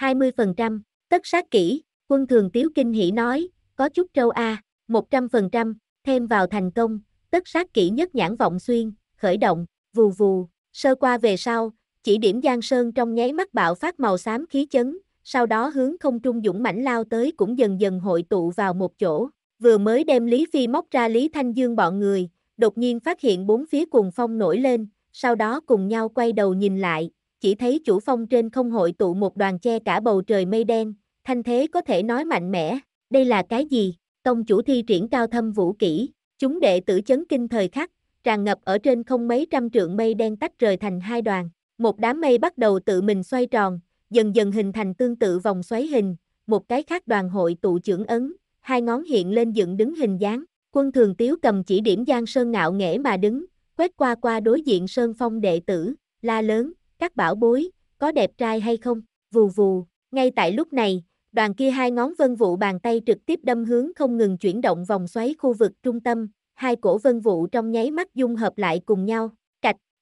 20%, tất sát kỹ, quân thường tiếu kinh hỉ nói, có chút trâu A, 100%, thêm vào thành công, tất sát kỹ nhất nhãn vọng xuyên, khởi động, vù vù, sơ qua về sau, chỉ điểm Giang Sơn trong nháy mắt bạo phát màu xám khí chấn, sau đó hướng không trung dũng mãnh lao tới cũng dần dần hội tụ vào một chỗ. Vừa mới đem Lý Phi móc ra Lý Thanh Dương bọn người, đột nhiên phát hiện bốn phía cuồng phong nổi lên, sau đó cùng nhau quay đầu nhìn lại, chỉ thấy chủ phong trên không hội tụ một đoàn che cả bầu trời mây đen, thanh thế có thể nói mạnh mẽ, đây là cái gì? Tông chủ thi triển cao thâm vũ kỹ, chúng đệ tử chấn kinh thời khắc, tràn ngập ở trên không mấy trăm trượng mây đen tách rời thành hai đoàn, một đám mây bắt đầu tự mình xoay tròn, dần dần hình thành tương tự vòng xoáy hình, một cái khác đoàn hội tụ trưởng ấn, hai ngón hiện lên dựng đứng hình dáng, quân thường tiếu cầm chỉ điểm Giang Sơn ngạo nghễ mà đứng, quét qua qua đối diện Sơn Phong đệ tử, la lớn, các bảo bối, có đẹp trai hay không, vù vù, ngay tại lúc này, đoàn kia hai ngón vân vụ bàn tay trực tiếp đâm hướng không ngừng chuyển động vòng xoáy khu vực trung tâm, hai cổ vân vụ trong nháy mắt dung hợp lại cùng nhau,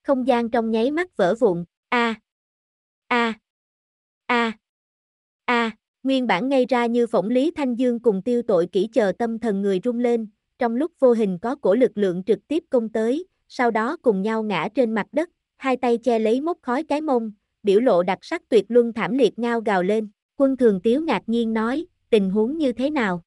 không gian trong nháy mắt vỡ vụn, a a a a nguyên bản ngay ra như phỏng lý thanh dương cùng tiêu tội kỹ chờ tâm thần người rung lên, trong lúc vô hình có cổ lực lượng trực tiếp công tới, sau đó cùng nhau ngã trên mặt đất, hai tay che lấy mốc khói cái mông, biểu lộ đặc sắc tuyệt luân thảm liệt ngao gào lên, quân thường tiếu ngạc nhiên nói, tình huống như thế nào?